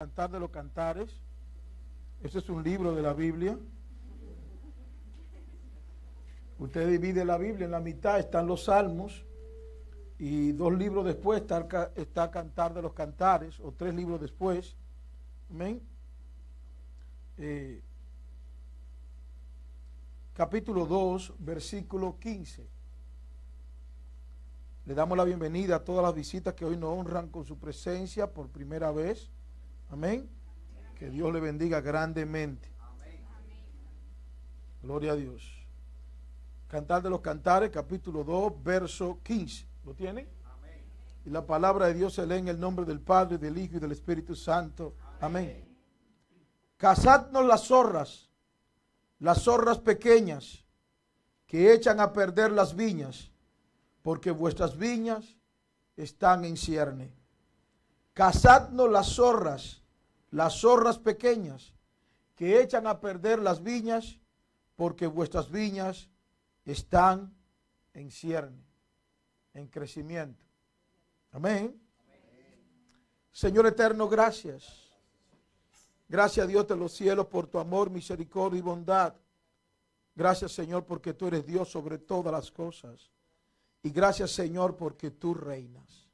Cantar de los Cantares. Ese es un libro de la Biblia. Usted divide la Biblia, en la mitad están los Salmos y dos libros después está, está Cantar de los Cantares, o tres libros después. Amén. Eh, capítulo 2, versículo 15. Le damos la bienvenida a todas las visitas que hoy nos honran con su presencia por primera vez Amén. Que Dios le bendiga grandemente. Gloria a Dios. Cantar de los Cantares, capítulo 2, verso 15. ¿Lo tienen? Y la palabra de Dios se lee en el nombre del Padre, del Hijo y del Espíritu Santo. Amén. Cazadnos las zorras, las zorras pequeñas, que echan a perder las viñas, porque vuestras viñas están en cierne. Cazadnos las zorras, las zorras pequeñas que echan a perder las viñas, porque vuestras viñas están en cierne, en crecimiento. Amén. Señor eterno, gracias. Gracias Dios de los cielos por tu amor, misericordia y bondad. Gracias Señor porque tú eres Dios sobre todas las cosas. Y gracias Señor porque tú reinas.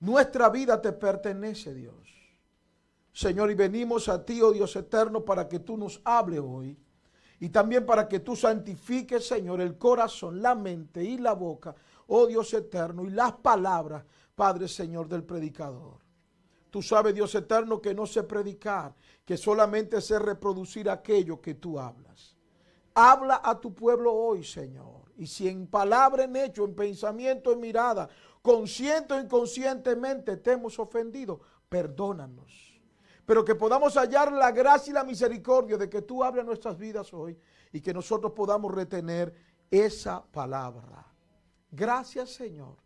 Nuestra vida te pertenece Dios. Señor, y venimos a ti, oh Dios eterno, para que tú nos hables hoy. Y también para que tú santifiques, Señor, el corazón, la mente y la boca, oh Dios eterno, y las palabras, Padre Señor, del predicador. Tú sabes, Dios eterno, que no sé predicar, que solamente sé reproducir aquello que tú hablas. Habla a tu pueblo hoy, Señor. Y si en palabra, en hecho, en pensamiento, en mirada, consciente o inconscientemente te hemos ofendido, perdónanos pero que podamos hallar la gracia y la misericordia de que tú hables nuestras vidas hoy y que nosotros podamos retener esa palabra. Gracias Señor.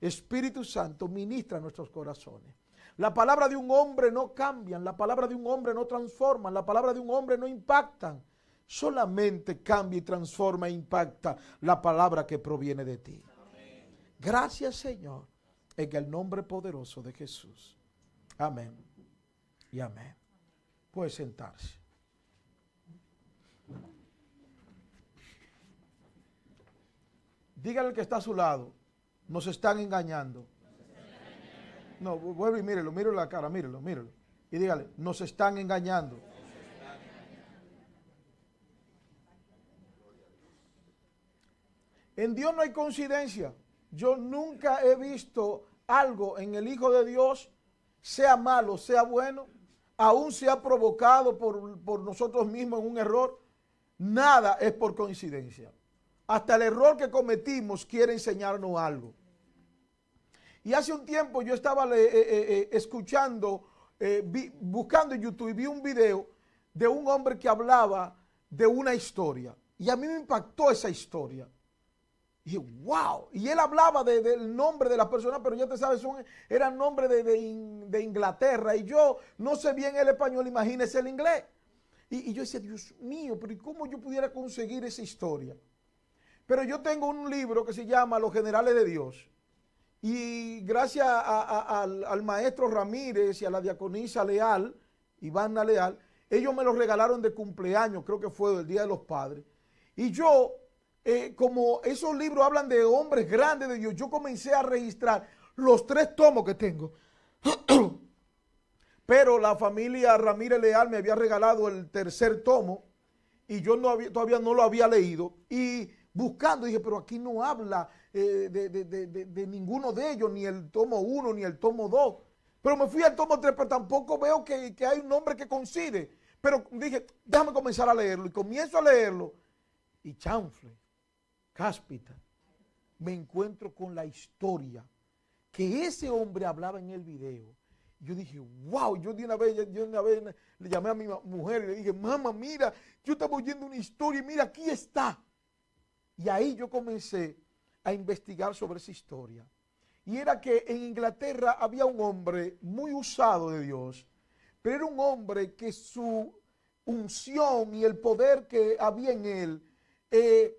Espíritu Santo, ministra nuestros corazones. La palabra de un hombre no cambian, la palabra de un hombre no transforma, la palabra de un hombre no impactan. Solamente cambia y transforma e impacta la palabra que proviene de ti. Gracias Señor, en el nombre poderoso de Jesús. Amén y amén. Puede sentarse. Dígale al que está a su lado, nos están engañando. No, vuelve y mírelo, mírelo la cara, mírelo, mírelo. Y dígale, nos están engañando. En Dios no hay coincidencia. Yo nunca he visto algo en el Hijo de Dios, sea malo, sea bueno, aún se ha provocado por, nosotros mismos en un error, nada es por coincidencia. Hasta el error que cometimos quiere enseñarnos algo. Y hace un tiempo yo estaba eh, eh, eh, escuchando, buscando en YouTube y vi un video de un hombre que hablaba de una historia. Y a mí me impactó esa historia. Y wow, y él hablaba del nombre de las personas, pero ya te sabes, son, eran nombres de, de, Inglaterra. Y yo no sé bien el español, imagínese el inglés. Y, yo decía, Dios mío, pero cómo yo pudiera conseguir esa historia? Pero yo tengo un libro que se llama Los Generales de Dios. Y gracias al, al, maestro Ramírez y a la diaconisa Leal, Ivana Leal, ellos me lo regalaron de cumpleaños, creo que fue del Día de los Padres. Y yo eh, como esos libros hablan de hombres grandes de Dios, yo comencé a registrar los tres tomos que tengo. Pero la familia Ramírez Leal me había regalado el tercer tomo y yo todavía no lo había leído. Y buscando dije, pero aquí no habla eh, de, ninguno de ellos, ni el tomo uno, ni el tomo dos Pero me fui al tomo tres pero tampoco veo que, hay un nombre que coincide. Pero dije, déjame comenzar a leerlo. Y comienzo a leerlo. Y chanfle cáspita, me encuentro con la historia que ese hombre hablaba en el video. Yo dije, wow, yo de una vez, yo una vez le llamé a mi mujer y le dije, mamá, mira, yo estaba oyendo una historia y mira, aquí está. Y ahí yo comencé a investigar sobre esa historia. Y era que en Inglaterra había un hombre muy usado de Dios, pero era un hombre que su unción y el poder que había en él eh,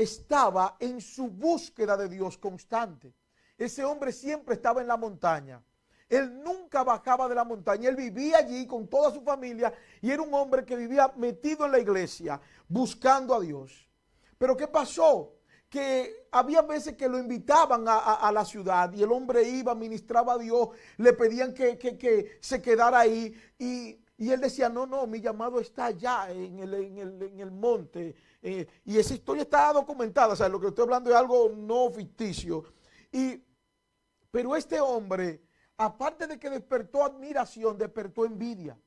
estaba en su búsqueda de Dios constante. Ese hombre siempre estaba en la montaña. Él nunca bajaba de la montaña. Él vivía allí con toda su familia y era un hombre que vivía metido en la iglesia, buscando a Dios. Pero ¿qué pasó? Que había veces que lo invitaban a, la ciudad y el hombre iba, ministraba a Dios, le pedían que, se quedara ahí y, él decía, no, no, mi llamado está allá en el, en el, en el monte, eh, y esa historia está documentada, o sea, lo que estoy hablando es algo no ficticio. Y, pero este hombre, aparte de que despertó admiración, despertó envidia.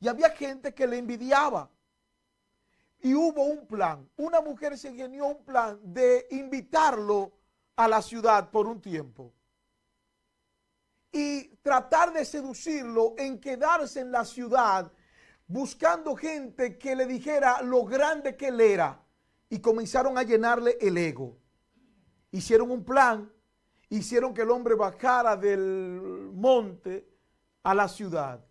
Y había gente que le envidiaba. Y hubo un plan. Una mujer se ingenió un plan de invitarlo a la ciudad por un tiempo. Y tratar de seducirlo en quedarse en la ciudad buscando gente que le dijera lo grande que él era y comenzaron a llenarle el ego. Hicieron un plan, hicieron que el hombre bajara del monte a la ciudad.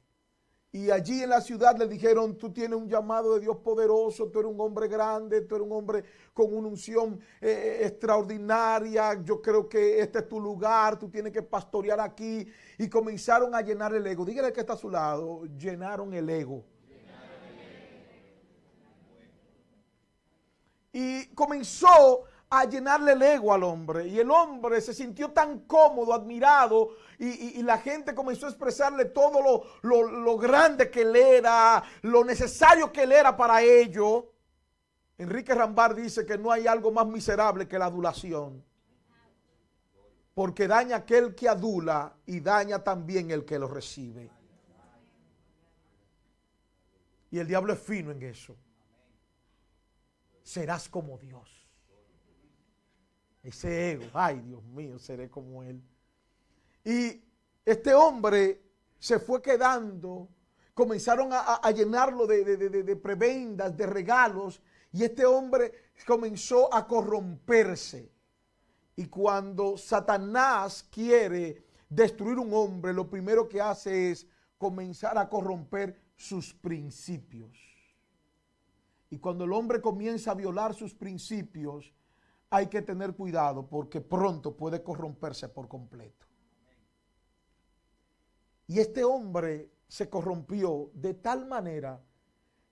Y allí en la ciudad le dijeron, tú tienes un llamado de Dios poderoso, tú eres un hombre grande, tú eres un hombre con una unción eh, eh, extraordinaria, yo creo que este es tu lugar, tú tienes que pastorear aquí. Y comenzaron a llenar el ego. Dígale que está a su lado, llenaron el ego. y comenzó a llenarle el ego al hombre. Y el hombre se sintió tan cómodo, admirado, y, la gente comenzó a expresarle todo lo, lo, grande que él era, lo necesario que él era para ello. Enrique Rambar dice que no hay algo más miserable que la adulación. Porque daña aquel que adula y daña también el que lo recibe. Y el diablo es fino en eso serás como Dios. Ese ego, ay Dios mío, seré como Él. Y este hombre se fue quedando, comenzaron a, llenarlo de, de prebendas, de regalos, y este hombre comenzó a corromperse. Y cuando Satanás quiere destruir un hombre, lo primero que hace es comenzar a corromper sus principios. Y cuando el hombre comienza a violar sus principios, hay que tener cuidado porque pronto puede corromperse por completo. Y este hombre se corrompió de tal manera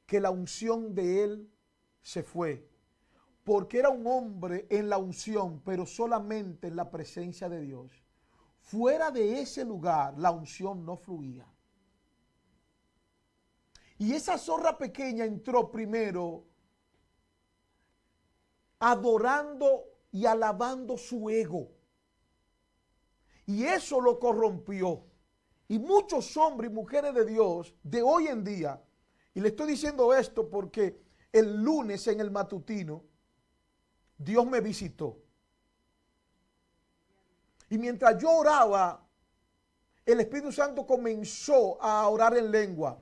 que la unción de él se fue. Porque era un hombre en la unción, pero solamente en la presencia de Dios. Fuera de ese lugar la unción no fluía. Y esa zorra pequeña entró primero adorando y alabando su ego. Y eso lo corrompió. Y muchos hombres y mujeres de Dios de hoy en día, y le estoy diciendo esto porque el lunes en el matutino, Dios me visitó. Y mientras yo oraba, el Espíritu Santo comenzó a orar en lengua.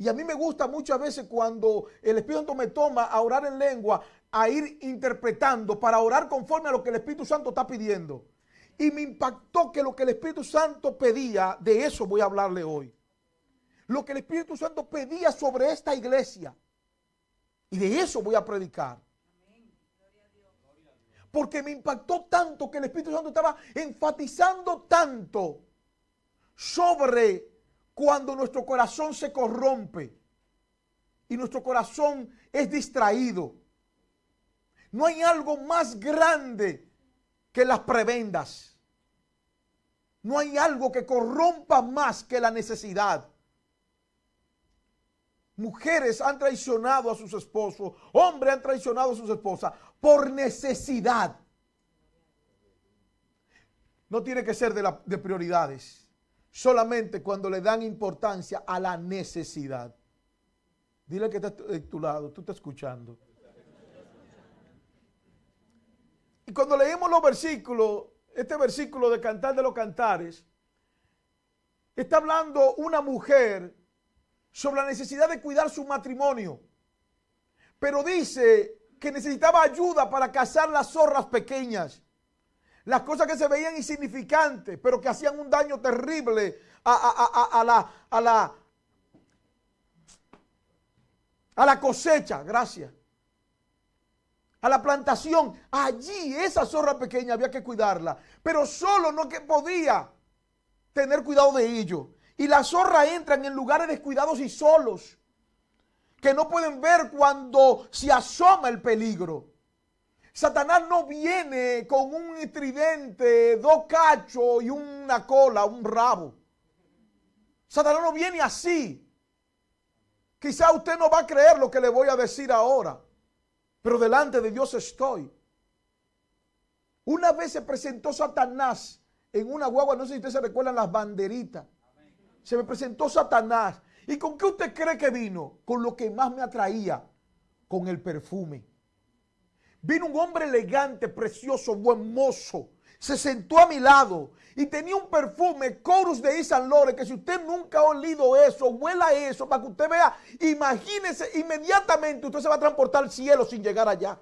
Y a mí me gusta muchas veces cuando el Espíritu Santo me toma a orar en lengua, a ir interpretando para orar conforme a lo que el Espíritu Santo está pidiendo. Y me impactó que lo que el Espíritu Santo pedía, de eso voy a hablarle hoy. Lo que el Espíritu Santo pedía sobre esta iglesia. Y de eso voy a predicar. Porque me impactó tanto que el Espíritu Santo estaba enfatizando tanto sobre cuando nuestro corazón se corrompe y nuestro corazón es distraído. No hay algo más grande que las prebendas. No hay algo que corrompa más que la necesidad. Mujeres han traicionado a sus esposos, hombres han traicionado a sus esposas por necesidad. No tiene que ser de, prioridades solamente cuando le dan importancia a la necesidad. Dile que está de tu lado, tú estás escuchando. Y cuando leemos los versículos, este versículo de Cantar de los Cantares, está hablando una mujer sobre la necesidad de cuidar su matrimonio. Pero dice que necesitaba ayuda para cazar las zorras pequeñas. Las cosas que se veían insignificantes, pero que hacían un daño terrible a, la, a la cosecha, gracias. A la plantación. Allí esa zorra pequeña había que cuidarla. Pero solo no que podía tener cuidado de ello. Y las zorras entran en lugares descuidados y solos. Que no pueden ver cuando se asoma el peligro. Satanás no viene con un estridente, dos cachos y una cola, un rabo. Satanás no viene así. Quizá usted no va a creer lo que le voy a decir ahora, pero delante de Dios estoy. Una vez se presentó Satanás en una guagua, no sé si usted se recuerdan las banderitas. Se me presentó Satanás. ¿Y con qué usted cree que vino? Con lo que más me atraía, con el perfume. Vino un hombre elegante, precioso, buen mozo. Se sentó a mi lado y tenía un perfume, Chorus de Isan Lore, que si usted nunca ha olido eso, huela eso, para que usted vea, imagínese, inmediatamente usted se va a transportar al cielo sin llegar allá.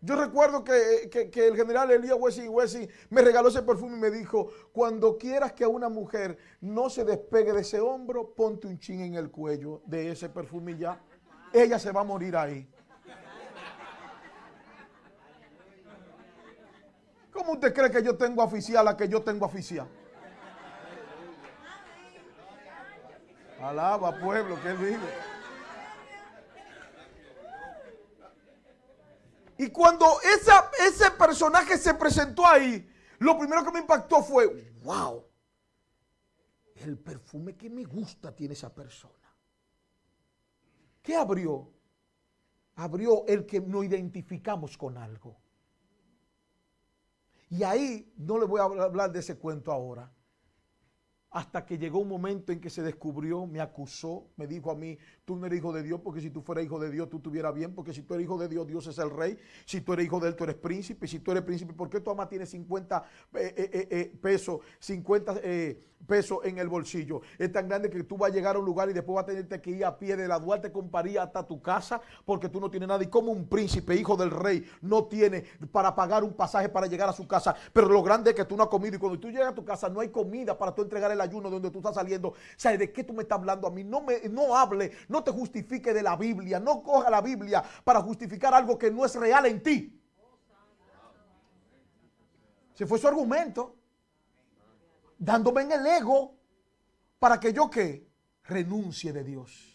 Yo recuerdo que, el general Elías Wesley me regaló ese perfume y me dijo, cuando quieras que a una mujer no se despegue de ese hombro, ponte un chin en el cuello de ese perfume y ya. Ella se va a morir ahí. ¿Cómo usted cree que yo tengo oficial a la que yo tengo afición? Alaba pueblo que él vive. Y cuando ese personaje se presentó ahí, lo primero que me impactó fue, wow, el perfume que me gusta tiene esa persona. ¿Qué abrió? Abrió el que nos identificamos con algo. Y ahí no le voy a hablar de ese cuento ahora. Hasta que llegó un momento en que se descubrió, me acusó, me dijo a mí, Tú no eres hijo de Dios porque si tú fueras hijo de Dios tú estuvieras bien, porque si tú eres hijo de Dios Dios es el rey, si tú eres hijo de Él tú eres príncipe, si tú eres príncipe, ¿por qué tu ama tiene 50 eh, eh, eh, pesos, 50 pesos en el bolsillo? Es tan grande que tú vas a llegar a un lugar y después vas a tenerte que ir a pie de la Duarte con hasta tu casa porque tú no tienes nada. Y como un príncipe, hijo del rey, no tiene para pagar un pasaje para llegar a su casa, pero lo grande es que tú no has comido y cuando tú llegas a tu casa no hay comida para tú entregar el ayuno de donde tú estás saliendo. ¿sabes ¿de qué tú me estás hablando a mí? No me no hable, te justifique de la Biblia. No coja la Biblia para justificar algo que no es real en ti. Se fue su argumento. Dándome en el ego para que yo que renuncie de Dios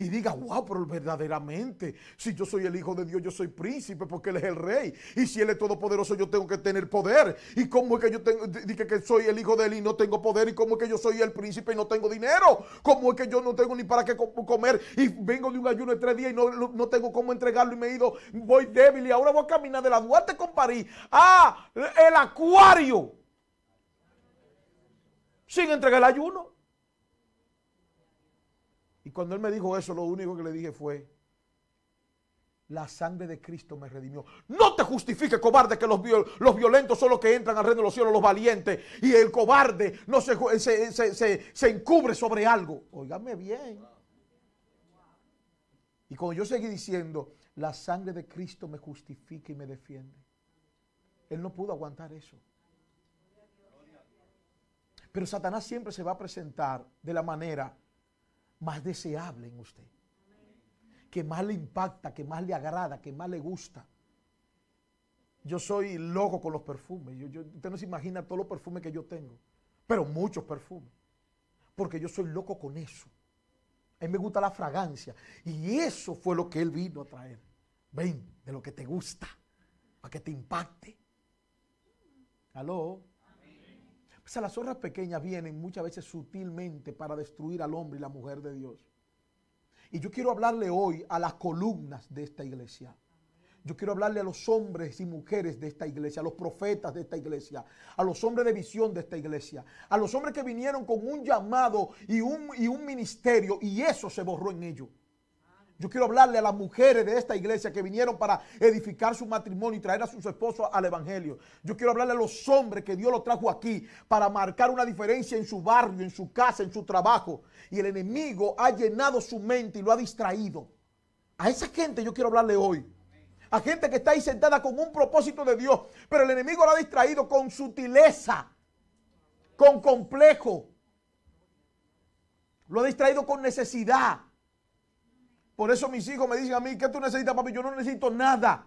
y diga, wow, pero verdaderamente, si yo soy el Hijo de Dios, yo soy príncipe porque Él es el Rey. Y si Él es todopoderoso, yo tengo que tener poder. ¿Y cómo es que yo dije que soy el Hijo de Él y no tengo poder? ¿Y cómo es que yo soy el príncipe y no tengo dinero? ¿Cómo es que yo no tengo ni para qué comer? Y vengo de un ayuno de tres días y no, no tengo cómo entregarlo y me he ido, voy débil y ahora voy a caminar de la Duarte con París a el acuario sin entregar el ayuno. Y cuando él me dijo eso, lo único que le dije fue, la sangre de Cristo me redimió. No te justifique, cobarde, que los, los violentos son los que entran al reino de los cielos, los valientes. Y el cobarde no eh, eh, se, se, encubre sobre algo. Óigame bien. Y cuando yo seguí diciendo, la sangre de Cristo me justifica y me defiende. Él no pudo aguantar eso. Pero Satanás siempre se va a presentar de la manera más deseable en usted, que más le impacta, que más le agrada, que más le gusta. Yo soy loco con los perfumes. Yo, usted no se imagina todos los perfumes que yo tengo, pero muchos perfumes, porque yo soy loco con eso. A mí me gusta la fragancia. Y eso fue lo que él vino a traer. Ven, de lo que te gusta, para que te impacte. Aló. O sea, las zorras pequeñas vienen muchas veces sutilmente para destruir al hombre y la mujer de Dios. Y yo quiero hablarle hoy a las columnas de esta iglesia. Yo quiero hablarle a los hombres y mujeres de esta iglesia, a los profetas de esta iglesia, a los hombres de visión de esta iglesia, a los hombres que vinieron con un llamado y un, y un ministerio y eso se borró en ellos. Yo quiero hablarle a las mujeres de esta iglesia que vinieron para edificar su matrimonio y traer a sus esposos al Evangelio. Yo quiero hablarle a los hombres que Dios los trajo aquí para marcar una diferencia en su barrio, en su casa, en su trabajo. Y el enemigo ha llenado su mente y lo ha distraído. A esa gente yo quiero hablarle hoy. A gente que está ahí sentada con un propósito de Dios, pero el enemigo lo ha distraído con sutileza, con complejo. Lo ha distraído con necesidad. Por eso mis hijos me dicen a mí, ¿qué tú necesitas, papi? Yo no necesito nada.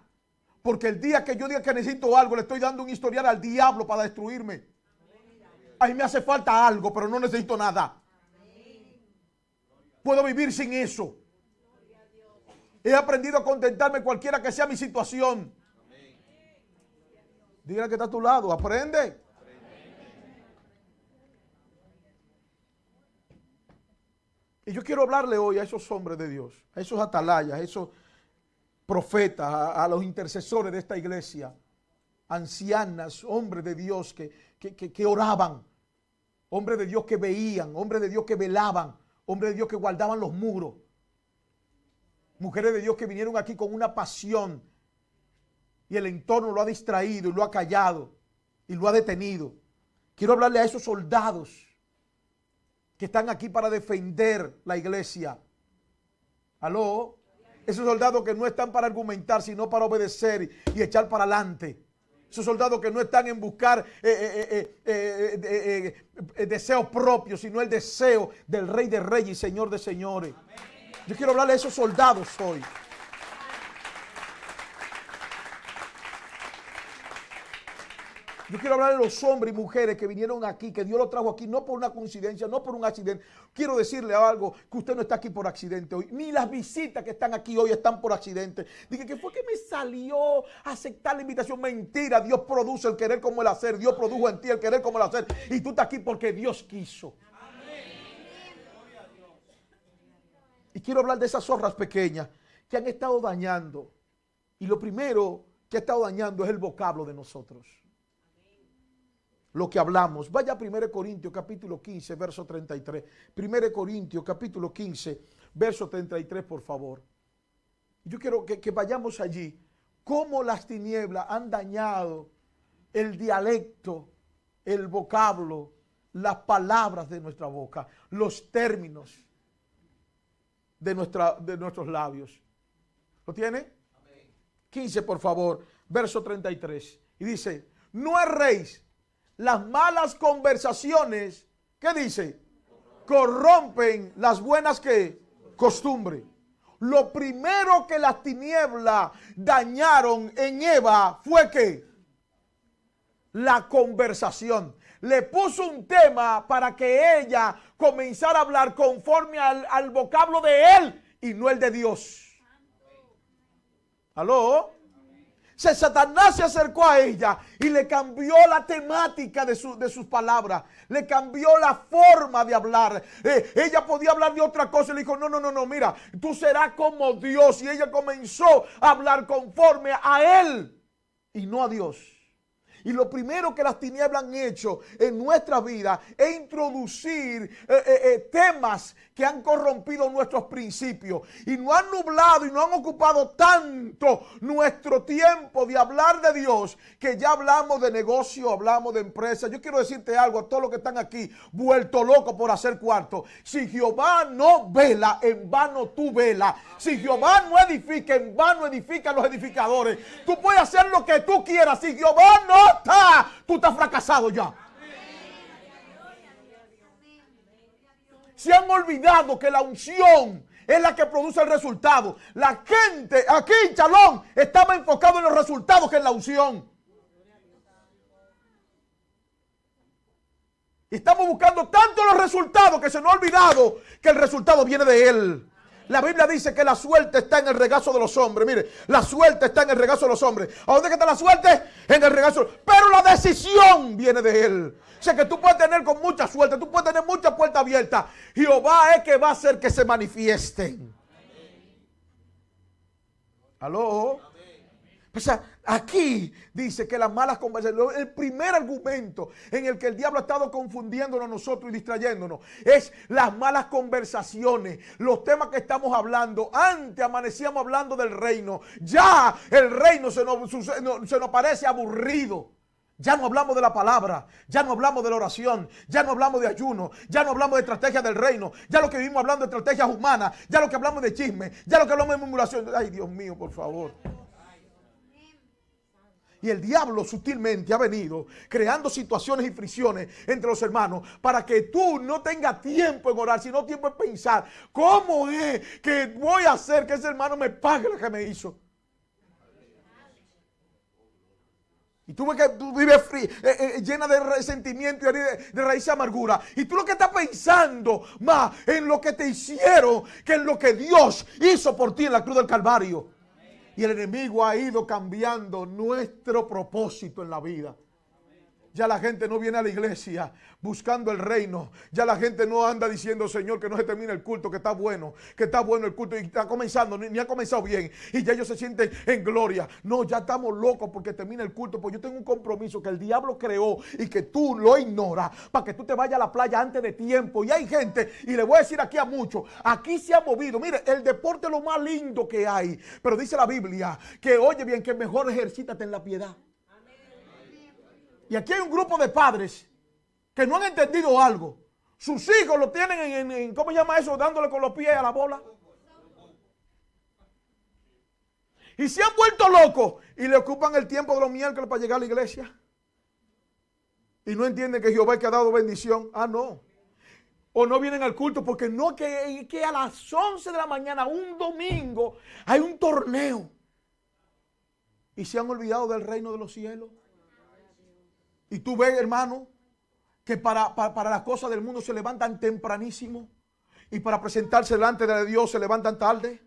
Porque el día que yo diga que necesito algo, le estoy dando un historial al diablo para destruirme. A mí me hace falta algo, pero no necesito nada. Puedo vivir sin eso. He aprendido a contentarme cualquiera que sea mi situación. Dígale que está a tu lado, aprende. Y yo quiero hablarle hoy a esos hombres de Dios, a esos atalayas, a esos profetas, a, los intercesores de esta iglesia, ancianas, hombres de Dios que oraban, hombres de Dios que veían, hombres de Dios que velaban, hombres de Dios que guardaban los muros, mujeres de Dios que vinieron aquí con una pasión y el entorno lo ha distraído y lo ha callado y lo ha detenido. Quiero hablarle a esos soldados que están aquí para defender la iglesia. Aló. Esos soldados que no están para argumentar, sino para obedecer y echar para adelante. Esos soldados que no están en buscar eh, eh, eh, deseos propios, sino el deseo del Rey de Reyes y Señor de Señores. Yo quiero hablarle a esos soldados hoy. Yo quiero hablar de los hombres y mujeres que vinieron aquí, que Dios los trajo aquí, no por una coincidencia, no por un accidente. Quiero decirle algo, que usted no está aquí por accidente hoy. Ni las visitas que están aquí hoy están por accidente. Dije que fue que me salió aceptar la invitación. Mentira, Dios produce el querer como el hacer. Dios produjo en ti el querer como el hacer. Y tú estás aquí porque Dios quiso. Y quiero hablar de esas zorras pequeñas que han estado dañando. Y lo primero que ha estado dañando es el vocablo de nosotros lo que hablamos. Vaya a 1 Corintios capítulo 15, verso 33. 1 Corintios capítulo 15, verso 33, por favor. Yo quiero que, vayamos allí. Cómo las tinieblas han dañado el dialecto, el vocablo, las palabras de nuestra boca, los términos de, nuestra, de nuestros labios. ¿Lo tiene? 15, por favor, verso 33. Y dice, no erréis las malas conversaciones, ¿qué dice? Corrompen las buenas que costumbre. Lo primero que las tinieblas dañaron en Eva fue que la conversación. Le puso un tema para que ella comenzara a hablar conforme al, al vocablo de él y no el de Dios. ¿Aló? se Satanás se acercó a ella y le cambió la temática de, su, de sus palabras, le cambió la forma de hablar. Eh, ella podía hablar de otra cosa y le dijo, no, no, no, no, mira, tú serás como Dios. Y ella comenzó a hablar conforme a él y no a Dios. Y lo primero que las tinieblas han hecho en nuestra vida es introducir eh, eh, eh, temas que han corrompido nuestros principios y no han nublado y no han ocupado tanto nuestro tiempo de hablar de Dios que ya hablamos de negocio, hablamos de empresa. Yo quiero decirte algo a todos los que están aquí vuelto loco por hacer cuarto. Si Jehová no vela, en vano tú vela. Si Jehová no edifica, en vano a los edificadores. Tú puedes hacer lo que tú quieras. Si Jehová no tú estás fracasado ya. Se han olvidado que la unción es la que produce el resultado. La gente aquí, Chalón, estaba enfocado en los resultados que en la unción. Estamos buscando tanto los resultados que se nos ha olvidado que el resultado viene de Él. La Biblia dice que la suerte está en el regazo de los hombres. Mire, la suerte está en el regazo de los hombres. ¿A dónde está la suerte? En el regazo. Pero la decisión viene de Él. O sea que tú puedes tener con mucha suerte, tú puedes tener mucha puerta abierta. Jehová es que va a hacer que se manifiesten. ¿Aló? O sea, Aquí dice que las malas conversaciones, el primer argumento en el que el diablo ha estado confundiéndonos nosotros y distrayéndonos, es las malas conversaciones, los temas que estamos hablando. Antes amanecíamos hablando del reino, ya el reino se nos, parece aburrido. Ya no hablamos de la palabra, ya no hablamos de la oración, ya no hablamos de ayuno, ya no hablamos de estrategias del reino, ya lo que vivimos hablando de estrategias humanas, ya lo que hablamos de chisme, ya lo que hablamos de murmuración. Ay, Dios mío, por favor. Y el diablo sutilmente ha venido creando situaciones y fricciones entre los hermanos para que tú no tengas tiempo en orar, sino tiempo en pensar, ¿cómo es que voy a hacer que ese hermano me pague lo que me hizo? Y tú que vives eh, eh, llena de resentimiento y de, de, raíz de amargura. Y tú lo que estás pensando más en lo que te hicieron que en lo que Dios hizo por ti en la cruz del Calvario. Y el enemigo ha ido cambiando nuestro propósito en la vida. Ya la gente no viene a la iglesia buscando el reino. Ya la gente no anda diciendo, Señor, que no se termine el culto, que está bueno, que está bueno el culto y está comenzando, ni, ha comenzado bien. Y ya ellos se sienten en gloria. No, ya estamos locos porque termina el culto. Pues yo tengo un compromiso que el diablo creó y que tú lo ignoras para que tú te vayas a la playa antes de tiempo. Y hay gente, y le voy a decir aquí a muchos, aquí se ha movido. Mire, el deporte es lo más lindo que hay. Pero dice la Biblia que, oye bien, que mejor ejercítate en la piedad. Y aquí hay un grupo de padres que no han entendido algo. Sus hijos lo tienen en, ¿cómo se llama eso? Dándole con los pies a la bola. Y se han vuelto locos y le ocupan el tiempo de los miércoles para llegar a la iglesia. Y no entienden que Jehová es que ha dado bendición. Ah, no. O no vienen al culto porque no, que, que a las 11 de la mañana, un domingo, hay un torneo. Y se han olvidado del reino de los cielos. Y tú ves, hermano, que para, las cosas del mundo se levantan tempranísimo y para presentarse delante de Dios se levantan tarde.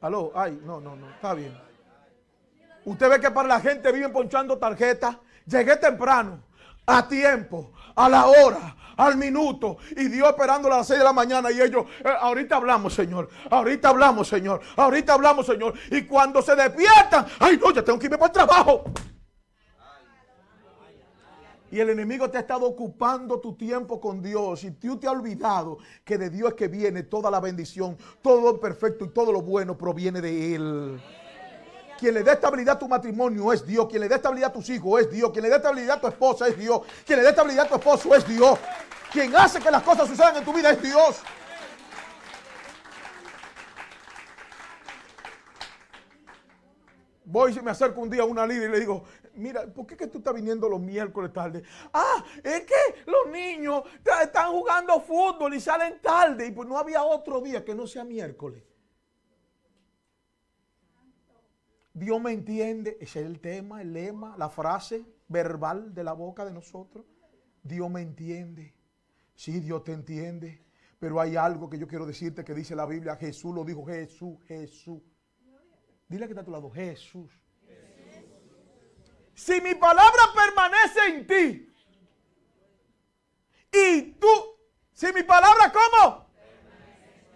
Aló, ay, no, no, no, está bien. Usted ve que para la gente viven ponchando tarjetas. Llegué temprano, a tiempo, a la hora, al minuto. Y Dios esperando a las 6 de la mañana. Y ellos, eh, ahorita hablamos, Señor. Ahorita hablamos, Señor. Ahorita hablamos, Señor. Y cuando se despiertan, ay, no, ya tengo que irme para el trabajo. Y el enemigo te ha estado ocupando tu tiempo con Dios. Y tú te has olvidado que de Dios es que viene toda la bendición. Todo lo perfecto y todo lo bueno proviene de Él. Quien le dé estabilidad a tu matrimonio es Dios. Quien le dé estabilidad a tus hijos es Dios. Quien le da estabilidad a tu esposa es Dios. Quien le dé estabilidad a tu esposo es Dios. Quien hace que las cosas sucedan en tu vida es Dios. Voy y me acerco un día a una líder y le digo, mira, ¿por qué que tú estás viniendo los miércoles tarde? Ah, es que los niños están jugando fútbol y salen tarde. Y pues no había otro día que no sea miércoles. Dios me entiende. Ese es el tema, el lema, la frase verbal de la boca de nosotros. Dios me entiende. Sí, Dios te entiende. Pero hay algo que yo quiero decirte que dice la Biblia. Jesús lo dijo, Jesús, Jesús. Dile que está a tu lado, Jesús. Si mi palabra permanece en ti, y tú, si mi palabra, ¿cómo?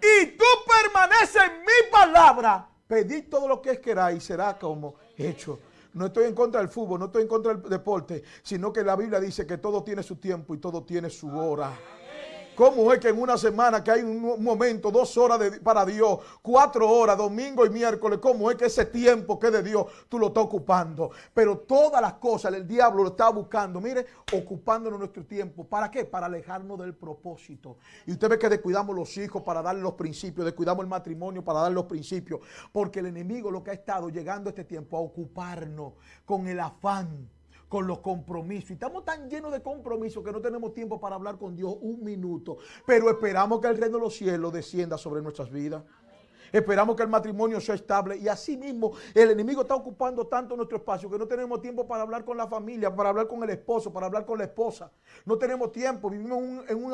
Y tú permaneces en mi palabra, pedid todo lo que queráis y será como hecho. No estoy en contra del fútbol, no estoy en contra del deporte, sino que la Biblia dice que todo tiene su tiempo y todo tiene su hora. ¿Cómo es que en una semana que hay un momento, dos horas para Dios, cuatro horas, domingo y miércoles, cómo es que ese tiempo que es de Dios tú lo estás ocupando? Pero todas las cosas el diablo lo está buscando, mire, ocupándonos nuestro tiempo. ¿Para qué? Para alejarnos del propósito. Y usted ve que descuidamos los hijos para darle los principios, descuidamos el matrimonio para darle los principios, porque el enemigo lo que ha estado llegando este tiempo a ocuparnos con el afán con los compromisos. Y estamos tan llenos de compromisos que no tenemos tiempo para hablar con Dios un minuto. Pero esperamos que el reino de los cielos descienda sobre nuestras vidas. Esperamos que el matrimonio sea estable. Y así mismo, el enemigo está ocupando tanto nuestro espacio que no tenemos tiempo para hablar con la familia, para hablar con el esposo, para hablar con la esposa. No tenemos tiempo. Vivimos en,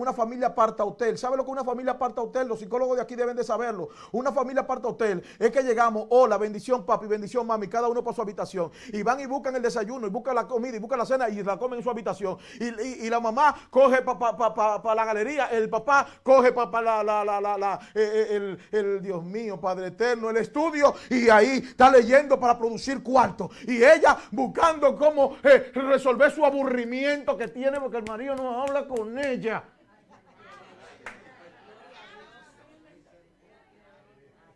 una, familia aparta hotel. ¿Sabe lo que es una familia aparta hotel? Los psicólogos de aquí deben de saberlo. Una familia aparta hotel es que llegamos, hola, bendición papi, bendición mami, cada uno para su habitación. Y van y buscan el desayuno, y buscan la comida, y buscan la cena, y la comen en su habitación. Y, la mamá coge para pa, pa, la galería, el papá coge para la, la, la, la, eh, eh, el Dios mío, Padre Eterno, el estudio y ahí está leyendo para producir cuarto. Y ella buscando cómo eh, resolver su aburrimiento que tiene porque el marido no habla con ella.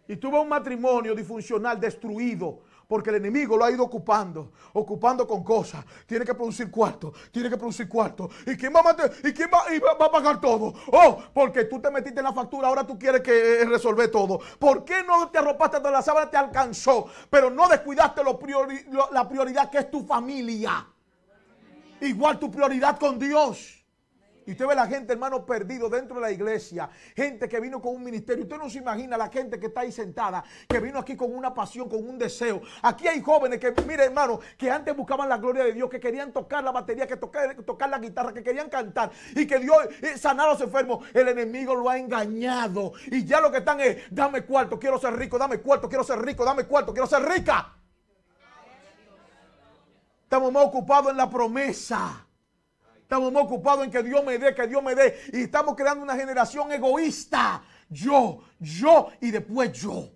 Y tuve un matrimonio disfuncional, destruido, porque el enemigo lo ha ido ocupando, ocupando con cosas. Tiene que producir cuarto, tiene que producir cuarto. ¿Y quién va a, y quién va, a pagar todo? Oh, porque tú te metiste en la factura, ahora tú quieres que eh, resolver todo. ¿Por qué no te arropaste donde la sábana te alcanzó, pero no descuidaste la prioridad que es tu familia? Igual tu prioridad con Dios. Y usted ve la gente, hermano, perdido dentro de la iglesia. Gente que vino con un ministerio. Usted no se imagina la gente que está ahí sentada, que vino aquí con una pasión, con un deseo. Aquí hay jóvenes que, mire, hermano, que antes buscaban la gloria de Dios, que querían tocar la batería, que tocar, tocar la guitarra, que querían cantar y que Dios eh, sanó a los enfermos. El enemigo lo ha engañado. Y ya lo que están es, dame cuarto, quiero ser rico, dame cuarto, quiero ser rico, dame cuarto, quiero ser rica. Estamos más ocupados en la promesa Estamos ocupados en que Dios me dé, que Dios me dé. Y estamos creando una generación egoísta. Yo, yo y después yo.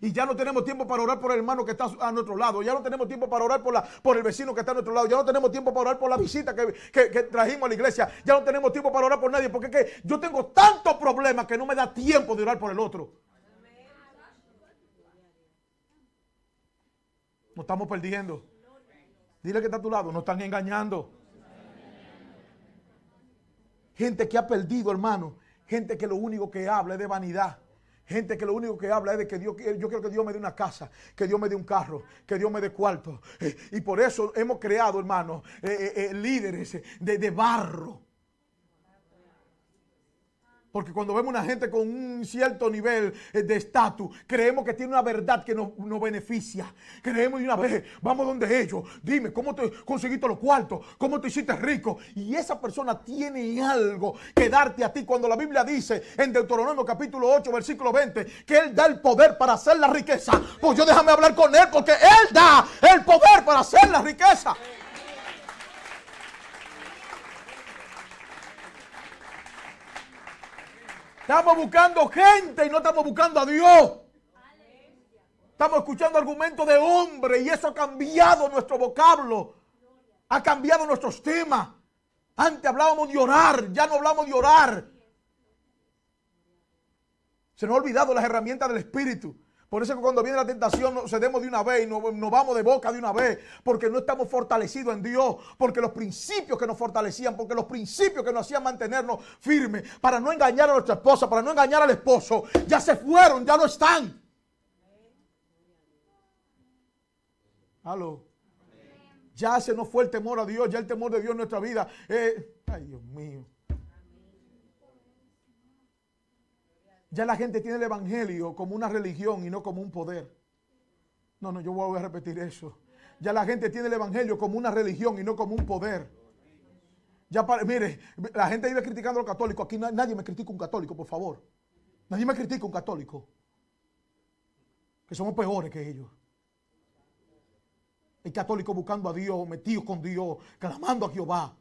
Y ya no tenemos tiempo para orar por el hermano que está a nuestro lado. Ya no tenemos tiempo para orar por, la, por el vecino que está a nuestro lado. Ya no tenemos tiempo para orar por la visita que, que trajimos a la iglesia. Ya no tenemos tiempo para orar por nadie. Porque es que yo tengo tantos problemas que no me da tiempo de orar por el otro. Nos estamos perdiendo. Dile que está a tu lado. Nos están engañando. Gente que ha perdido, hermano. Gente que lo único que habla es de vanidad. Gente que lo único que habla es de que Dios, yo quiero que Dios me dé una casa, que Dios me dé un carro, que Dios me dé cuarto. Eh, y por eso hemos creado, hermano, eh, eh, líderes de barro porque cuando vemos una gente con un cierto nivel eh, de estatus, creemos que tiene una verdad que nos, nos beneficia. Creemos y una vez, vamos donde ellos, dime, ¿cómo te conseguiste los cuartos? ¿Cómo te hiciste rico? Y esa persona tiene algo que darte a ti. Cuando la Biblia dice en Deuteronomio capítulo 8, versículo 20, que Él da el poder para hacer la riqueza. Pues yo déjame hablar con Él porque Él da el poder para hacer la riqueza. Estamos buscando gente y no estamos buscando a Dios. Estamos escuchando argumentos de hombre y eso ha cambiado nuestro vocablo. Ha cambiado nuestros temas. Antes hablábamos de orar, ya no hablamos de orar. Se nos ha olvidado las herramientas del Espíritu. Por eso cuando viene la tentación nos cedemos de una vez y nos, vamos de boca de una vez, porque no estamos fortalecidos en Dios, porque los principios que nos fortalecían, porque los principios que nos hacían mantenernos firmes, para no engañar a nuestra esposa, para no engañar al esposo, ya se fueron, ya no están. Aló. Ya se nos fue el temor a Dios, ya el temor de Dios en nuestra vida. Eh, ay, Dios mío. Ya la gente tiene el Evangelio como una religión y no como un poder. No, no, yo voy a repetir eso. Ya la gente tiene el Evangelio como una religión y no como un poder. Ya para, mire, la gente iba criticando a los católicos. Aquí nadie me critica un católico, por favor. Nadie me critica un católico. Que somos peores que ellos. El católico buscando a Dios, metido con Dios, clamando a Jehová.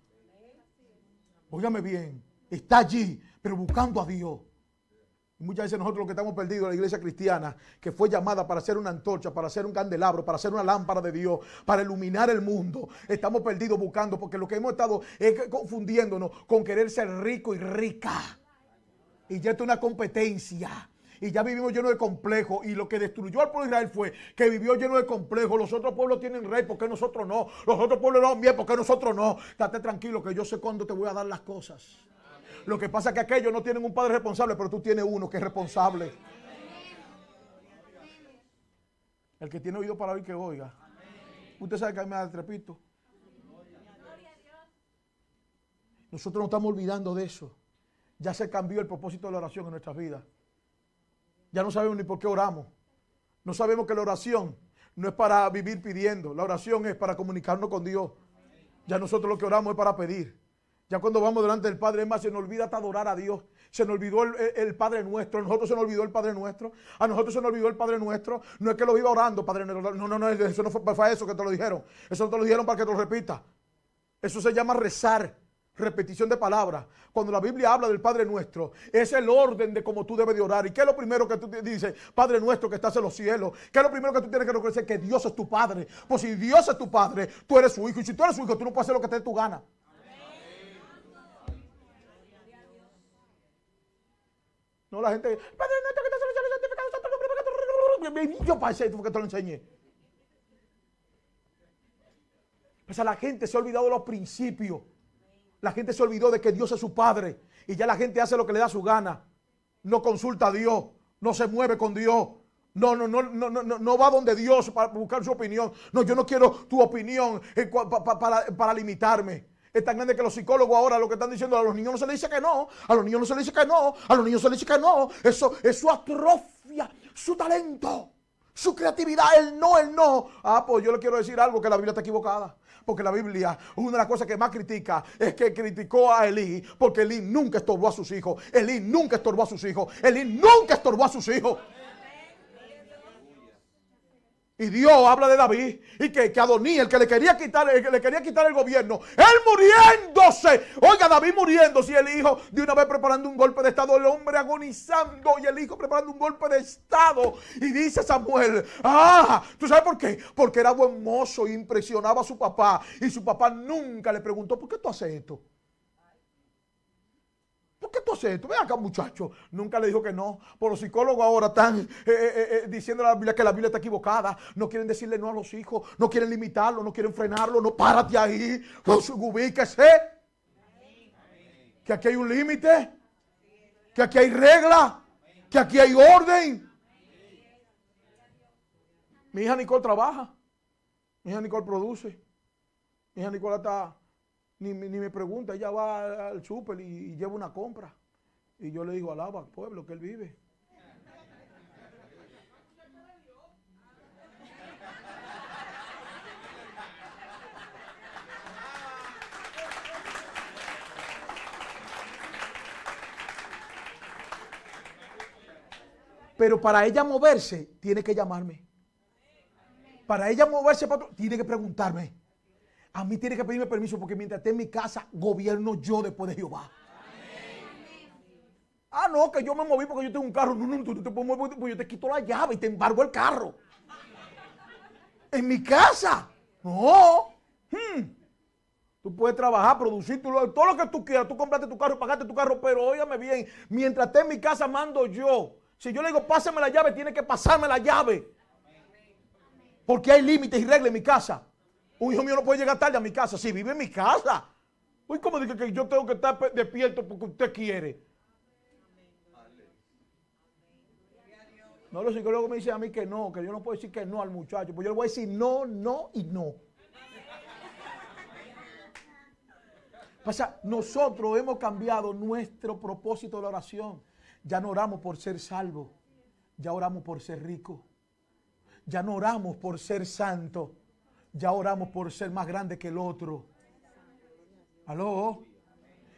Óigame bien, está allí, pero buscando a Dios. Muchas veces nosotros lo que estamos perdidos en la iglesia cristiana, que fue llamada para ser una antorcha, para ser un candelabro, para ser una lámpara de Dios, para iluminar el mundo, estamos perdidos buscando, porque lo que hemos estado es confundiéndonos con querer ser rico y rica. Y ya es una competencia. Y ya vivimos lleno de complejos. Y lo que destruyó al pueblo de Israel fue que vivió lleno de complejos. Los otros pueblos tienen rey, porque nosotros no? Los otros pueblos no bien, ¿por nosotros no? Estate tranquilo que yo sé cuándo te voy a dar las cosas. Lo que pasa es que aquellos no tienen un padre responsable, pero tú tienes uno que es responsable. El que tiene oído para oír que oiga. Usted sabe que me da el trepito. Nosotros nos estamos olvidando de eso. Ya se cambió el propósito de la oración en nuestras vidas. Ya no sabemos ni por qué oramos. No sabemos que la oración no es para vivir pidiendo. La oración es para comunicarnos con Dios. Ya nosotros lo que oramos es para pedir. Ya cuando vamos delante del Padre, más, se nos olvida hasta adorar a Dios. Se nos olvidó el, Padre nuestro. A nosotros se nos olvidó el Padre nuestro. A nosotros se nos olvidó el Padre nuestro. No es que lo iba orando, Padre No, no, no, eso no fue, eso que te lo dijeron. Eso no te lo dijeron para que te lo repita. Eso se llama rezar. Repetición de palabras. Cuando la Biblia habla del Padre nuestro, es el orden de cómo tú debes de orar. ¿Y qué es lo primero que tú dices? Padre nuestro que estás en los cielos. ¿Qué es lo primero que tú tienes que reconocer? Que Dios es tu Padre. Pues si Dios es tu Padre, tú eres su hijo. Y si tú eres su hijo, tú no puedes hacer lo que te dé tu gana. No la gente, Padre que que Pues a la gente se ha olvidado los principios. La gente se olvidó de que Dios es su padre. Y ya la gente hace lo que le da su gana. No consulta a Dios. No se mueve con Dios. No, no, no, no, no, no va donde Dios para buscar su opinión. No, yo no quiero tu opinión para, para limitarme es tan grande que los psicólogos ahora lo que están diciendo, a los niños no se les dice que no, a los niños no se les dice que no, a los niños se les dice que no. Eso, eso atrofia su talento, su creatividad, el no, el no. Ah, pues yo le quiero decir algo, que la Biblia está equivocada. Porque la Biblia, una de las cosas que más critica es que criticó a Elí, porque Elí nunca estorbó a sus hijos. Elí nunca estorbó a sus hijos. Elí nunca estorbó a sus hijos. Y Dios habla de David y que, que Adoní, el que le quería quitar, el que le quería quitar el gobierno, él muriéndose. Oiga, David muriéndose y el hijo de una vez preparando un golpe de estado, el hombre agonizando y el hijo preparando un golpe de estado. Y dice Samuel, ah, ¿tú sabes por qué? Porque era buen mozo, y impresionaba a su papá y su papá nunca le preguntó, ¿por qué tú haces esto? ¿Por qué tú haces esto? Ven acá, muchacho. Nunca le dijo que no. Por los psicólogos ahora están eh, eh, eh, diciendo la Biblia que la Biblia está equivocada. No quieren decirle no a los hijos. No quieren limitarlo. No quieren frenarlo. No párate ahí. Ubíquese. Que aquí hay un límite. Que aquí hay regla. Que aquí hay orden. Mi hija Nicole trabaja. Mi hija Nicole produce. Mi hija Nicole está ni, me pregunta, ella va al súper y, lleva una compra. Y yo le digo, alaba pueblo que él vive. Pero para ella moverse, tiene que llamarme. Para ella moverse, tiene que preguntarme. A mí tiene que pedirme permiso porque mientras esté en mi casa, gobierno yo después de Jehová. Ah, no, que yo me moví porque yo tengo un carro. No, no, tú te puedes mover porque yo te quito la llave y te embargo el carro. En mi casa. No. Hmm. Tú puedes trabajar, producir todo lo que tú quieras. Tú compraste tu carro, pagaste tu carro, pero óyame bien. Mientras esté en mi casa, mando yo. Si yo le digo, pásame la llave, tiene que pasarme la llave. Porque hay límites y reglas en mi casa. Un hijo mío no puede llegar tarde a mi casa. Si vive en mi casa. Uy, ¿cómo dije que yo tengo que estar despierto porque usted quiere? No, los psicólogos me dice a mí que no, que yo no puedo decir que no al muchacho. Pues yo le voy a decir no, no y no. Pasa, nosotros hemos cambiado nuestro propósito de la oración. Ya no oramos por ser salvo ya oramos por ser rico ya no oramos por ser santo ya oramos por ser más grande que el otro. Aló.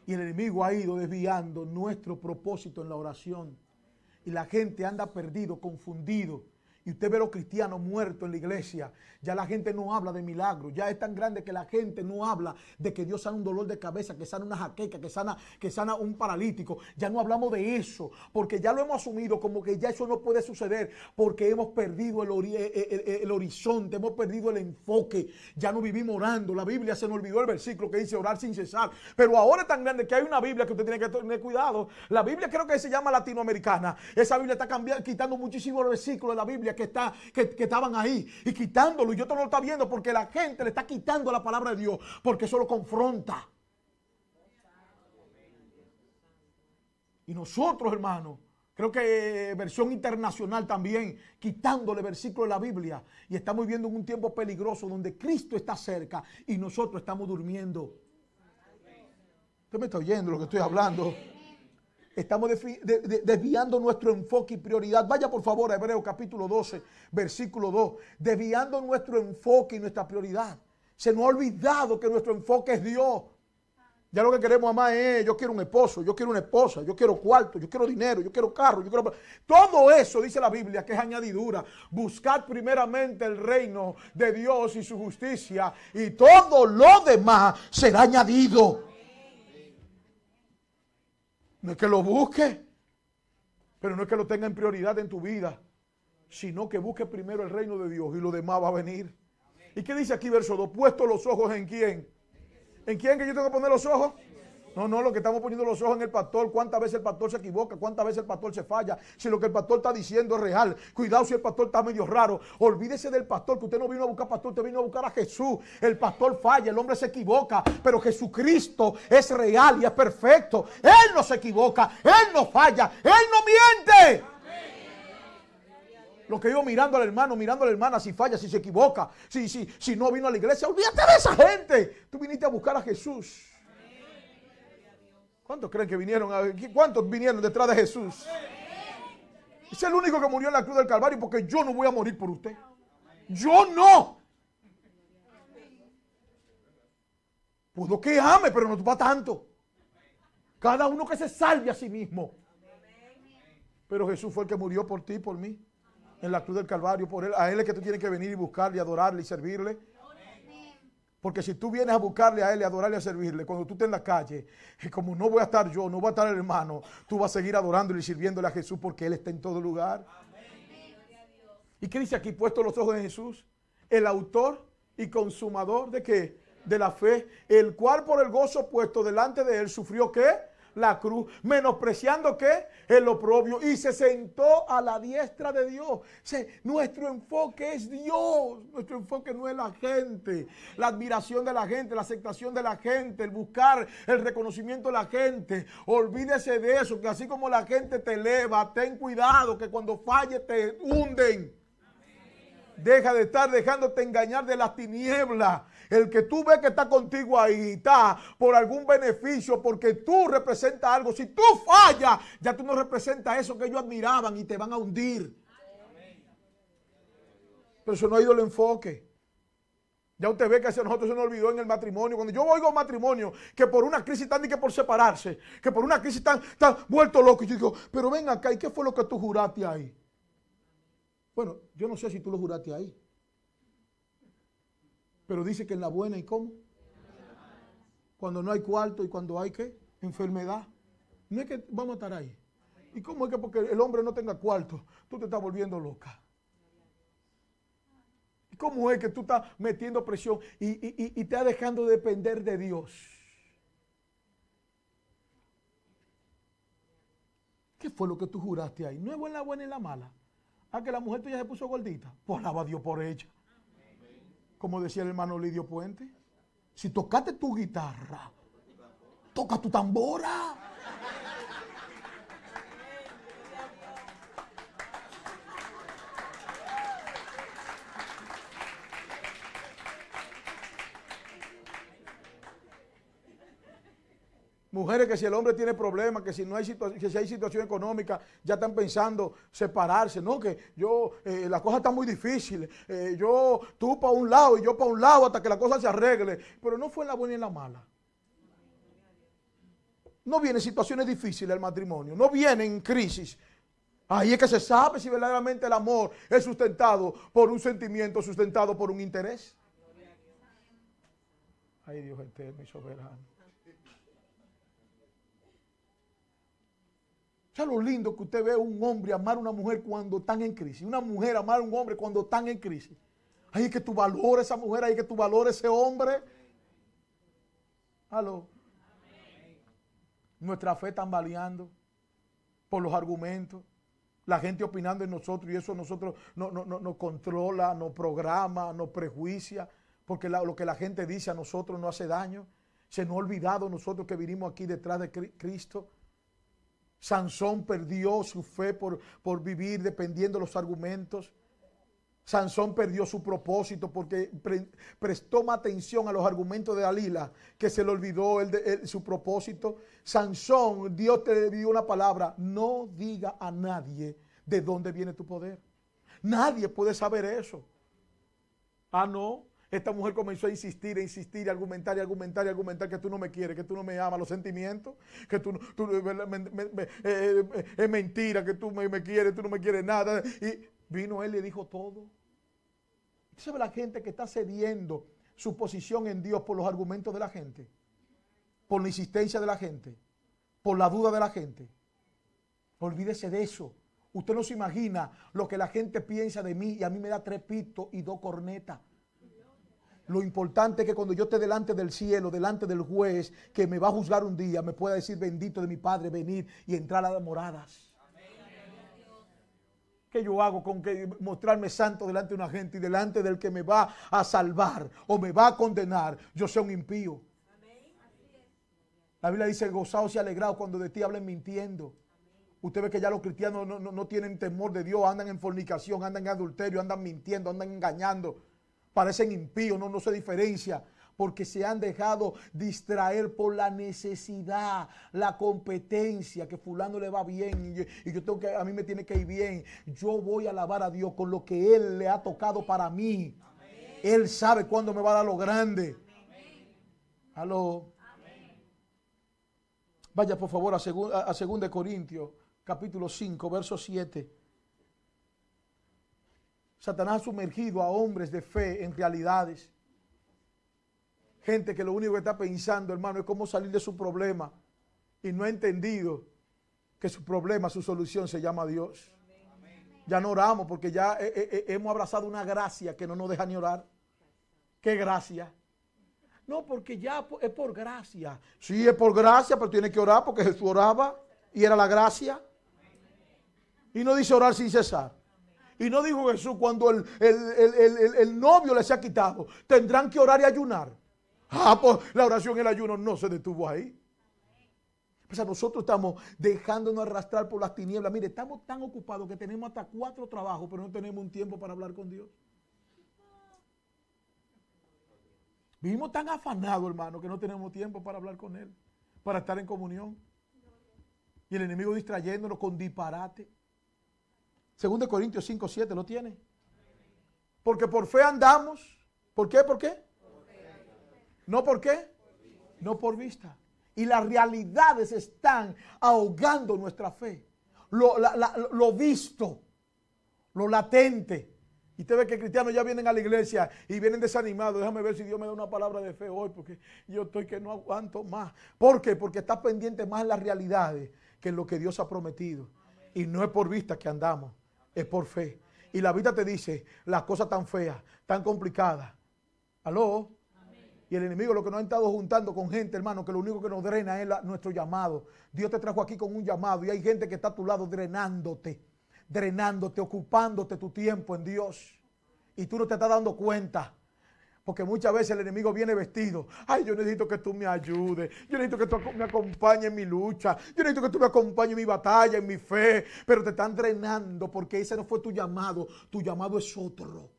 Y el enemigo ha ido desviando nuestro propósito en la oración. Y la gente anda perdido, confundido y usted ve a los cristianos muertos en la iglesia. Ya la gente no habla de milagros. Ya es tan grande que la gente no habla de que Dios sana un dolor de cabeza, que sana una jaqueca, que sana, que sana un paralítico. Ya no hablamos de eso. Porque ya lo hemos asumido como que ya eso no puede suceder. Porque hemos perdido el, eh, eh, eh, horizonte, hemos perdido el enfoque. Ya no vivimos orando. La Biblia se nos olvidó el versículo que dice orar sin cesar. Pero ahora es tan grande que hay una Biblia que usted tiene que tener cuidado. La Biblia creo que se llama latinoamericana. Esa Biblia está cambiando, quitando muchísimos versículos de la Biblia que, está, que, estaban ahí y quitándolo. Y yo te lo está viendo porque la gente le está quitando la palabra de Dios porque eso lo confronta. Y nosotros, hermanos, creo que eh, versión internacional también, quitándole versículo de la Biblia. Y estamos viviendo en un tiempo peligroso donde Cristo está cerca y nosotros estamos durmiendo. Usted me está oyendo lo que estoy hablando. Estamos desviando nuestro enfoque y prioridad. Vaya por favor a Hebreos capítulo 12, versículo 2. Desviando nuestro enfoque y nuestra prioridad. Se nos ha olvidado que nuestro enfoque es Dios. Ya lo que queremos amar es, yo quiero un esposo, yo quiero una esposa, yo quiero cuarto, yo quiero dinero, yo quiero carro, yo quiero... Todo eso, dice la Biblia, que es añadidura. Buscar primeramente el reino de Dios y su justicia y todo lo demás será añadido. No es que lo busque, pero no es que lo tenga en prioridad en tu vida, sino que busque primero el reino de Dios y lo demás va a venir. ¿Y qué dice aquí verso 2? Puesto los ojos en quién. ¿En quién que yo tengo que poner los ojos? No, no, lo que estamos poniendo los ojos en el pastor, cuántas veces el pastor se equivoca, cuántas veces el pastor se falla, si lo que el pastor está diciendo es real, cuidado si el pastor está medio raro, olvídese del pastor, que usted no vino a buscar pastor, usted vino a buscar a Jesús, el pastor falla, el hombre se equivoca, pero Jesucristo es real y es perfecto, Él no se equivoca, Él no falla, Él no miente. Lo que yo mirando al hermano, mirando a la hermana, si falla, si se equivoca, si, si, si no vino a la iglesia, olvídate de esa gente. Tú viniste a buscar a Jesús. ¿Cuántos creen que vinieron? A, ¿Cuántos vinieron detrás de Jesús? Es el único que murió en la cruz del Calvario porque yo no voy a morir por usted. Yo no. Pudo que ame, pero no va tanto. Cada uno que se salve a sí mismo. Pero Jesús fue el que murió por ti, por mí. En la cruz del Calvario, por él. A él es que tú tienes que venir y buscarle, adorarle y servirle. Porque si tú vienes a buscarle a Él, a adorarle, a servirle, cuando tú estés en la calle, y como no voy a estar yo, no va a estar el hermano, tú vas a seguir adorándole y sirviéndole a Jesús porque Él está en todo lugar. Amén. ¿Y qué dice aquí? Puesto los ojos en Jesús, el autor y consumador de qué? De la fe, el cual por el gozo puesto delante de Él sufrió qué? la cruz, menospreciando que El oprobio. Y se sentó a la diestra de Dios. nuestro enfoque es Dios, nuestro enfoque no es la gente. La admiración de la gente, la aceptación de la gente, el buscar el reconocimiento de la gente. Olvídese de eso, que así como la gente te eleva, ten cuidado, que cuando falle te hunden. Deja de estar dejándote engañar de las tinieblas. El que tú ves que está contigo ahí, está por algún beneficio, porque tú representas algo. Si tú fallas, ya tú no representas eso que ellos admiraban y te van a hundir. Pero eso no ha ido el enfoque. Ya usted ve que a nosotros se nos olvidó en el matrimonio. Cuando yo oigo matrimonio, que por una crisis están ni que por separarse, que por una crisis están, tan vuelto loco. Y yo digo, pero ven acá, ¿y qué fue lo que tú juraste ahí? Bueno, yo no sé si tú lo juraste ahí. Pero dice que en la buena y cómo. Cuando no hay cuarto y cuando hay qué? Enfermedad. No es que vamos a estar ahí. ¿Y cómo es que porque el hombre no tenga cuarto, tú te estás volviendo loca? ¿Y cómo es que tú estás metiendo presión y, te estás dejando depender de Dios? ¿Qué fue lo que tú juraste ahí? No es buena, buena y la mala. Ah, que la mujer ya se puso gordita. Pues alaba a Dios por ella como decía el hermano Lidio Puente, si tocaste tu guitarra, toca tu tambora. Mujeres que si el hombre tiene problemas, que si no hay, que si hay situación económica, ya están pensando separarse. No, que yo, eh, la cosa está muy difícil. Eh, yo, tú para un lado y yo para un lado hasta que la cosa se arregle. Pero no fue en la buena y en la mala. No vienen situaciones difíciles el matrimonio, no vienen crisis. Ahí es que se sabe si verdaderamente el amor es sustentado por un sentimiento, sustentado por un interés. Ay Dios eterno y soberano. sea lo lindo que usted ve un hombre amar a una mujer cuando están en crisis? Una mujer amar a un hombre cuando están en crisis. Ahí que tu valores esa mujer, ahí que tu valores ese hombre. Aló. Nuestra fe está baleando por los argumentos. La gente opinando en nosotros y eso nosotros nos no, no, controla, nos programa, nos prejuicia. Porque lo que la gente dice a nosotros no hace daño. Se nos ha olvidado nosotros que vinimos aquí detrás de Cristo Sansón perdió su fe por, por vivir dependiendo de los argumentos. Sansón perdió su propósito porque prestó más atención a los argumentos de Dalila, que se le olvidó su propósito. Sansón, Dios te dio una palabra, no diga a nadie de dónde viene tu poder. Nadie puede saber eso. Ah, no, esta mujer comenzó a insistir, a insistir, a argumentar, y argumentar, y argumentar que tú no me quieres, que tú no me amas, los sentimientos, que tú, no eh, eh, eh, es mentira, que tú me, quieres, tú no me quieres nada. Y vino él y le dijo todo. ¿Sabe la gente que está cediendo su posición en Dios por los argumentos de la gente? Por la insistencia de la gente, por la duda de la gente. Olvídese de eso. Usted no se imagina lo que la gente piensa de mí y a mí me da tres pitos y dos cornetas. Lo importante es que cuando yo esté delante del cielo, delante del juez, que me va a juzgar un día, me pueda decir, bendito de mi Padre, venir y entrar a las moradas. ¿Qué yo hago con que mostrarme santo delante de una gente y delante del que me va a salvar o me va a condenar? Yo soy un impío. La Biblia dice, gozaos y alegrado cuando de ti hablen mintiendo. Usted ve que ya los cristianos no tienen temor de Dios, andan en fornicación, andan en adulterio, andan mintiendo, andan engañando parecen impíos, no, no se diferencia porque se han dejado distraer por la necesidad, la competencia, que fulano le va bien y yo, tengo que, a mí me tiene que ir bien. Yo voy a alabar a Dios con lo que Él le ha tocado para mí. Él sabe cuándo me va a dar lo grande. Amén. Aló. Vaya por favor a 2 Corintios capítulo 5, verso 7. Satanás ha sumergido a hombres de fe en realidades. Gente que lo único que está pensando, hermano, es cómo salir de su problema y no ha entendido que su problema, su solución se llama Dios. Ya no oramos porque ya eh, eh, eh, hemos abrazado una gracia que no nos deja ni orar. ¿Qué gracia? No, porque ya es por gracia. Sí, es por gracia, pero tiene que orar porque Jesús oraba y era la gracia. Y no dice orar sin cesar. Y no dijo Jesús cuando el, el, el, el novio le ha quitado, tendrán que orar y ayunar. Ah, pues la oración y el ayuno no se detuvo ahí. O sea, nosotros estamos dejándonos arrastrar por las tinieblas. Mire, estamos tan ocupados que tenemos hasta cuatro trabajos, pero no tenemos un tiempo para hablar con Dios. Vivimos tan afanados, hermano, que no tenemos tiempo para hablar con Él, para estar en comunión. Y el enemigo distrayéndonos con disparate. Segundo Corintios 5, 7, ¿lo tiene? Porque por fe andamos. ¿Por qué? ¿Por qué? No por qué. No por vista. Y las realidades están ahogando nuestra fe. Lo, lo visto, lo latente. Y usted ve que cristianos ya vienen a la iglesia y vienen desanimados. Déjame ver si Dios me da una palabra de fe hoy, porque yo estoy que no aguanto más. ¿Por qué? Porque está pendiente más en las realidades que lo que Dios ha prometido. Y no es por vista que andamos, es por fe. Y la vida te dice las cosas tan feas, tan complicadas. ¿Aló? Y el enemigo lo que nos ha estado juntando con gente, hermano, que lo único que nos drena es nuestro llamado. Dios te trajo aquí con un llamado y hay gente que está a tu lado drenándote, drenándote, ocupándote tu tiempo en Dios. Y tú no te estás dando cuenta. Porque muchas veces el enemigo viene vestido. Ay, yo necesito que tú me ayudes. Yo necesito que tú me acompañes en mi lucha. Yo necesito que tú me acompañes en mi batalla, en mi fe. Pero te están drenando porque ese no fue tu llamado. Tu llamado es otro.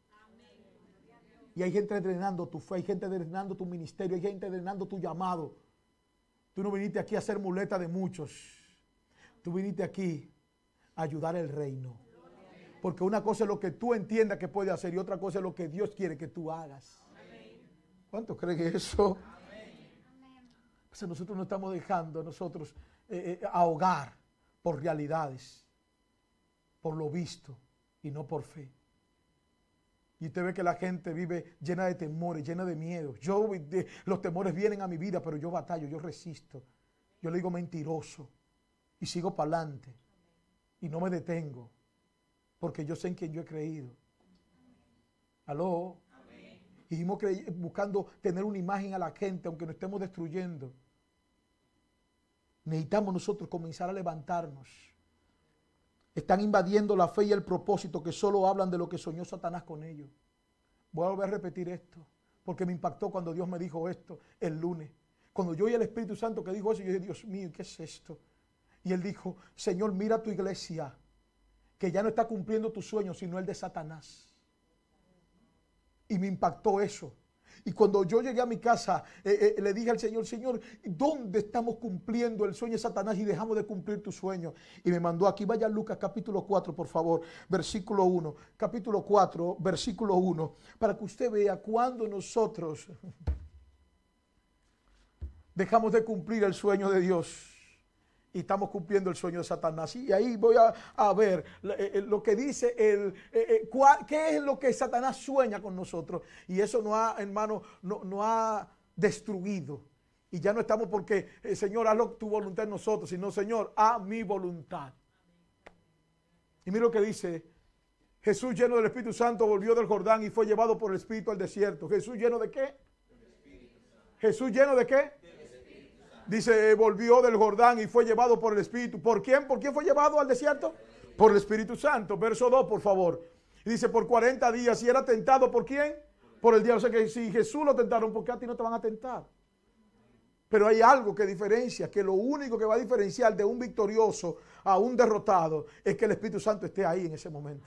Y hay gente drenando tu fe, hay gente drenando tu ministerio, hay gente drenando tu llamado. Tú no viniste aquí a ser muleta de muchos. Tú viniste aquí a ayudar el reino. Porque una cosa es lo que tú entiendas que puedes hacer y otra cosa es lo que Dios quiere que tú hagas. ¿Cuántos creen eso? sea, nosotros no estamos dejando nosotros eh, eh, ahogar por realidades, por lo visto y no por fe. Y usted ve que la gente vive llena de temores, llena de miedos. Yo, los temores vienen a mi vida, pero yo batallo, yo resisto. Yo le digo mentiroso y sigo para adelante y no me detengo porque yo sé en quién yo he creído. Aló, y buscando tener una imagen a la gente, aunque nos estemos destruyendo. Necesitamos nosotros comenzar a levantarnos. Están invadiendo la fe y el propósito que solo hablan de lo que soñó Satanás con ellos. Voy a volver a repetir esto, porque me impactó cuando Dios me dijo esto el lunes. Cuando yo y el Espíritu Santo que dijo eso, yo dije, Dios mío, ¿qué es esto? Y él dijo, Señor, mira tu iglesia, que ya no está cumpliendo tus sueños, sino el de Satanás. Y me impactó eso. Y cuando yo llegué a mi casa, eh, eh, le dije al Señor, Señor, ¿dónde estamos cumpliendo el sueño de Satanás y dejamos de cumplir tu sueño? Y me mandó aquí, vaya Lucas capítulo 4, por favor, versículo 1, capítulo 4, versículo 1, para que usted vea cuando nosotros dejamos de cumplir el sueño de Dios y estamos cumpliendo el sueño de Satanás. Y ahí voy a, ver eh, eh, lo que dice el, eh, qué es lo que Satanás sueña con nosotros. Y eso no ha, hermano, no, no ha destruido. Y ya no estamos porque, el Señor, que tu voluntad en nosotros, sino, Señor, a mi voluntad. Y mira lo que dice Jesús lleno del Espíritu Santo volvió del Jordán y fue llevado por el Espíritu al desierto. Jesús lleno de qué? Jesús lleno de qué? dice, volvió del Jordán y fue llevado por el Espíritu. ¿Por quién? ¿Por quién fue llevado al desierto? Por el Espíritu Santo. Verso 2, por favor. Dice, por 40 días. ¿Y era tentado por quién? Por el diablo. O sea que si Jesús lo tentaron, ¿por qué a ti no te van a tentar? Pero hay algo que diferencia, que lo único que va a diferenciar de un victorioso a un derrotado es que el Espíritu Santo esté ahí en ese momento.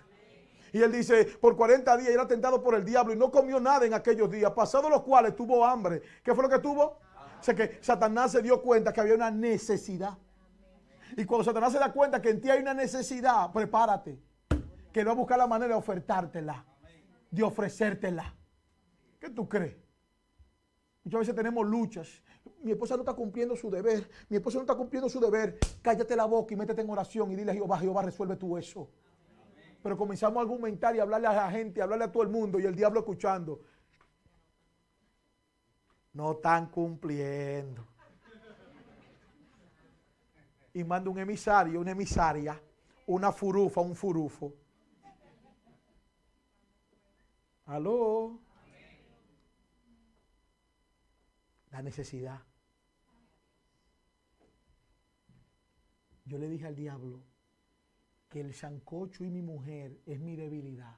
Y él dice, por 40 días era tentado por el diablo y no comió nada en aquellos días, pasados los cuales tuvo hambre. ¿Qué fue lo que tuvo? O sea que Satanás se dio cuenta que había una necesidad. Y cuando Satanás se da cuenta que en ti hay una necesidad, prepárate. Que no va a buscar la manera de ofertártela, de ofrecértela. ¿Qué tú crees? Muchas veces tenemos luchas. Mi esposa no está cumpliendo su deber. Mi esposa no está cumpliendo su deber. Cállate la boca y métete en oración y dile a Jehová, Jehová, resuelve tú eso. Pero comenzamos a argumentar y hablarle a la gente, hablarle a todo el mundo y el diablo escuchando no están cumpliendo. Y manda un emisario, una emisaria, una furufa, un furufo. Aló. La necesidad. Yo le dije al diablo que el sancocho y mi mujer es mi debilidad.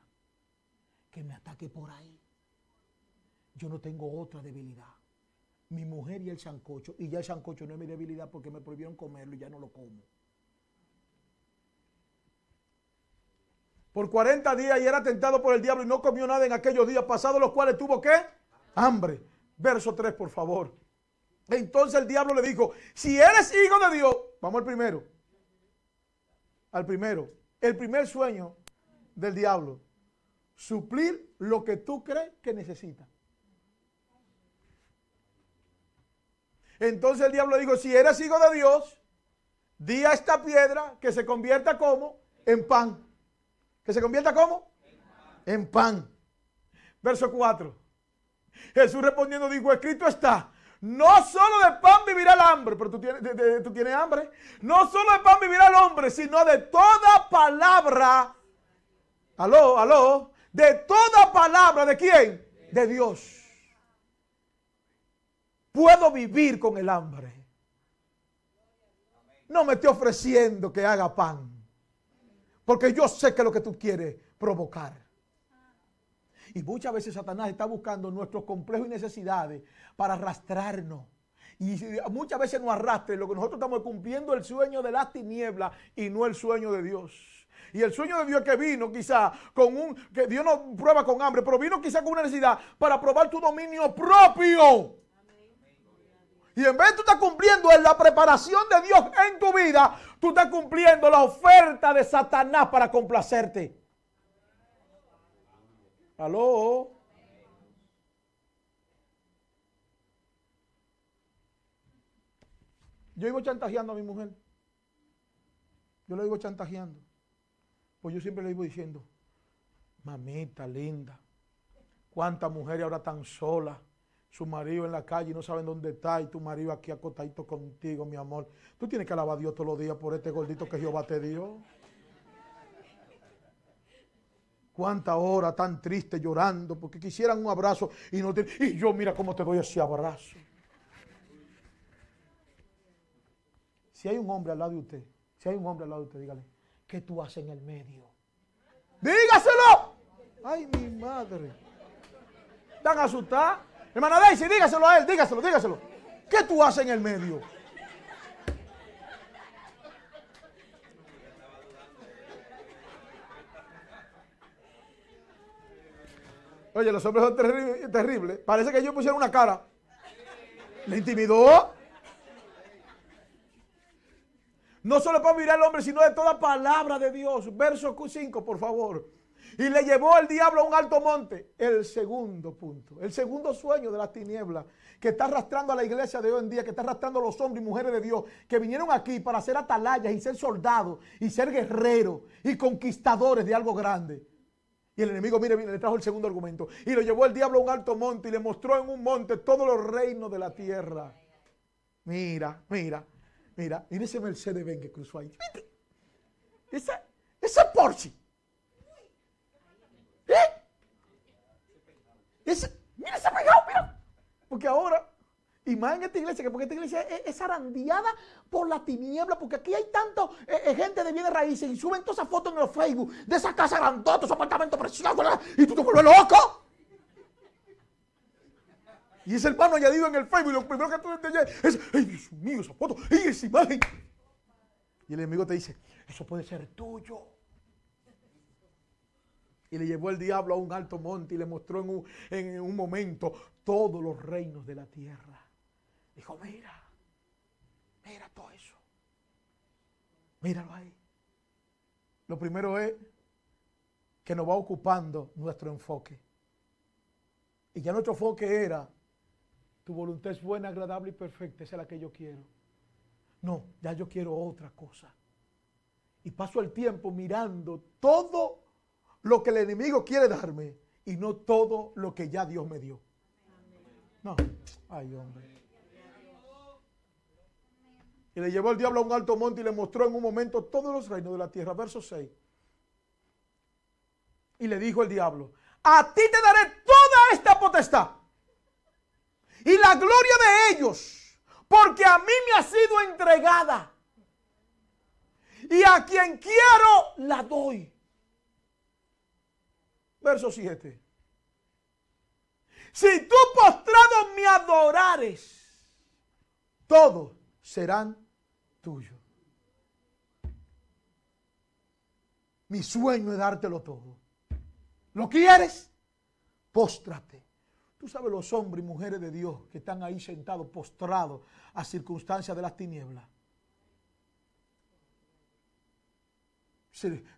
Que me ataque por ahí. Yo no tengo otra debilidad mi mujer y el sancocho. Y ya el sancocho no es mi debilidad porque me prohibieron comerlo y ya no lo como. Por 40 días y era tentado por el diablo y no comió nada en aquellos días pasados, los cuales tuvo qué? Hambre. Verso 3, por favor. Entonces el diablo le dijo, si eres hijo de Dios, vamos al primero, al primero, el primer sueño del diablo, suplir lo que tú crees que necesitas. Entonces el diablo dijo, si eres hijo de Dios, di a esta piedra que se convierta como en pan. ¿Que se convierta como? En pan. Verso 4. Jesús respondiendo dijo, escrito está. No solo de pan vivirá el hambre, pero tú tienes, tú tienes hambre. No solo de pan vivirá el hombre, sino de toda palabra. Aló, aló. De toda palabra, ¿de quién? De Dios. Puedo vivir con el hambre. No me estoy ofreciendo que haga pan. Porque yo sé que es lo que tú quieres provocar. Y muchas veces Satanás está buscando nuestros complejos y necesidades para arrastrarnos. Y muchas veces nos arrastra. Lo que nosotros estamos cumpliendo el sueño de las tinieblas y no el sueño de Dios. Y el sueño de Dios que vino quizá con un, que Dios no prueba con hambre, pero vino quizá con una necesidad para probar tu dominio propio. Y en vez de tú estás cumpliendo en la preparación de Dios en tu vida, tú estás cumpliendo la oferta de Satanás para complacerte. Aló. Yo iba chantajeando a mi mujer. Yo la iba chantajeando. Pues yo siempre le iba diciendo, mamita linda, cuántas mujeres ahora tan solas su marido en la calle y no saben dónde está y tu marido aquí acotadito contigo, mi amor. Tú tienes que alabar a Dios todos los días por este gordito que Jehová te dio. Cuánta hora tan triste llorando porque quisieran un abrazo y no te... Y yo mira cómo te doy ese abrazo. Si hay un hombre al lado de usted, si hay un hombre al lado de usted, dígale, ¿qué tú haces en el medio? Dígaselo. Ay, mi madre. ¿Están asustados? Hermana Daisy, dígaselo a él, dígaselo, dígaselo. ¿Qué tú haces en el medio? Oye, los hombres son terribles. Parece que ellos pusieron una cara. ¿Le intimidó? No solo para mirar al hombre, sino de toda palabra de Dios. Verso 5, por favor y le llevó el diablo a un alto monte. El segundo punto, el segundo sueño de las tinieblas que está arrastrando a la iglesia de hoy en día, que está arrastrando a los hombres y mujeres de Dios, que vinieron aquí para ser atalayas y ser soldados y ser guerreros y conquistadores de algo grande. Y el enemigo, mire, le trajo el segundo argumento. Y lo llevó el diablo a un alto monte y le mostró en un monte todos los reinos de la tierra. Mira, mira, mira, y ese Mercedes Benz que cruzó ahí. Ese, ese Porsche. ¿Eh? mira ese pegado, mira. Porque ahora, y más en esta iglesia, que porque esta iglesia es, es arandeada por la tiniebla, porque aquí hay tanto eh, eh, gente de bienes raíces y suben todas esas fotos en los Facebook de esas casas grandotas, esos apartamentos preciosos, y tú te vuelves loco. Y ese hermano añadido en el Facebook, y lo primero que tú entiendes es, ¡ay Dios mío, esa foto! y esa imagen! Y el enemigo te dice, eso puede ser tuyo y le llevó el diablo a un alto monte y le mostró en un, momento todos los reinos de la tierra. Dijo, mira, mira todo eso. Míralo ahí. Lo primero es que nos va ocupando nuestro enfoque. Y ya nuestro enfoque era, tu voluntad es buena, agradable y perfecta, esa es la que yo quiero. No, ya yo quiero otra cosa. Y paso el tiempo mirando todo lo que el enemigo quiere darme y no todo lo que ya Dios me dio. No, ay hombre. Y le llevó el diablo a un alto monte y le mostró en un momento todos los reinos de la tierra. Verso 6. Y le dijo el diablo, a ti te daré toda esta potestad y la gloria de ellos, porque a mí me ha sido entregada. Y a quien quiero la doy. Verso 7. Si tú postrado me adorares, todos serán tuyos. Mi sueño es dártelo todo. ¿Lo quieres? Póstrate. Tú sabes los hombres y mujeres de Dios que están ahí sentados, postrados a circunstancias de las tinieblas.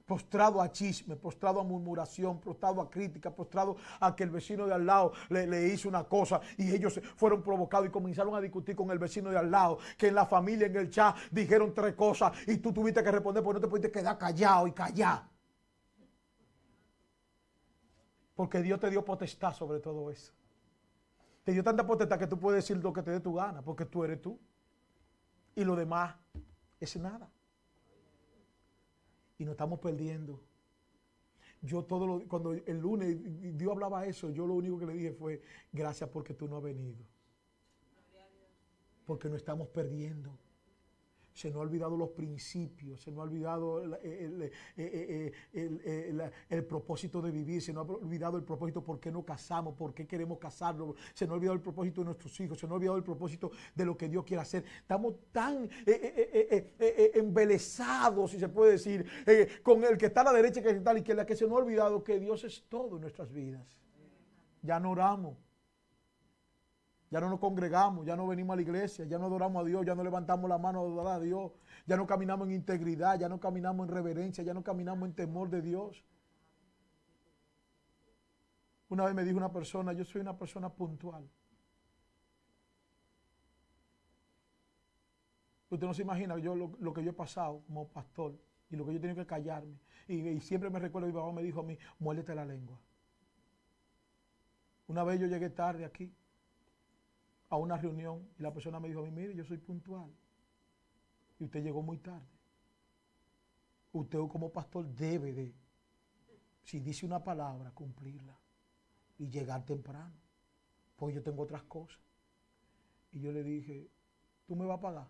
postrado a chisme, postrado a murmuración, postrado a crítica, postrado a que el vecino de al lado le, le hizo una cosa y ellos fueron provocados y comenzaron a discutir con el vecino de al lado, que en la familia, en el chat, dijeron tres cosas y tú tuviste que responder porque no te pudiste quedar callado y callar. Porque Dios te dio potestad sobre todo eso. Te dio tanta potestad que tú puedes decir lo que te dé tu gana, porque tú eres tú. Y lo demás es nada y nos estamos perdiendo. Yo todo lo, cuando el lunes Dios hablaba eso, yo lo único que le dije fue, gracias porque tú no has venido. Porque no estamos perdiendo se nos ha olvidado los principios, se nos ha olvidado eh, eh, eh, el, propósito de vivir, se nos ha olvidado el propósito por qué nos casamos, por qué queremos casarnos, se nos ha olvidado el propósito de nuestros hijos, se nos ha olvidado el propósito de lo que Dios quiere hacer. Estamos tan embelesados, si se puede decir, con el que está a la derecha, que está a la izquierda, que se nos ha olvidado que Dios es todo en nuestras vidas. Ya no oramos ya no nos congregamos, ya no venimos a la iglesia, ya no adoramos a Dios, ya no levantamos la mano a adorar a Dios, ya no caminamos en integridad, ya no caminamos en reverencia, ya no caminamos en temor de Dios. Una vez me dijo una persona, yo soy una persona puntual. Usted no se imagina yo lo, que yo he pasado como pastor y lo que yo he tenido que callarme. Y, siempre me recuerdo, mi papá me dijo a mí, muérdete la lengua. Una vez yo llegué tarde aquí a una reunión y la persona me dijo a mí, mire, yo soy puntual. Y usted llegó muy tarde. Usted como pastor debe de, si dice una palabra, cumplirla y llegar temprano. porque yo tengo otras cosas. Y yo le dije, ¿tú me vas a pagar?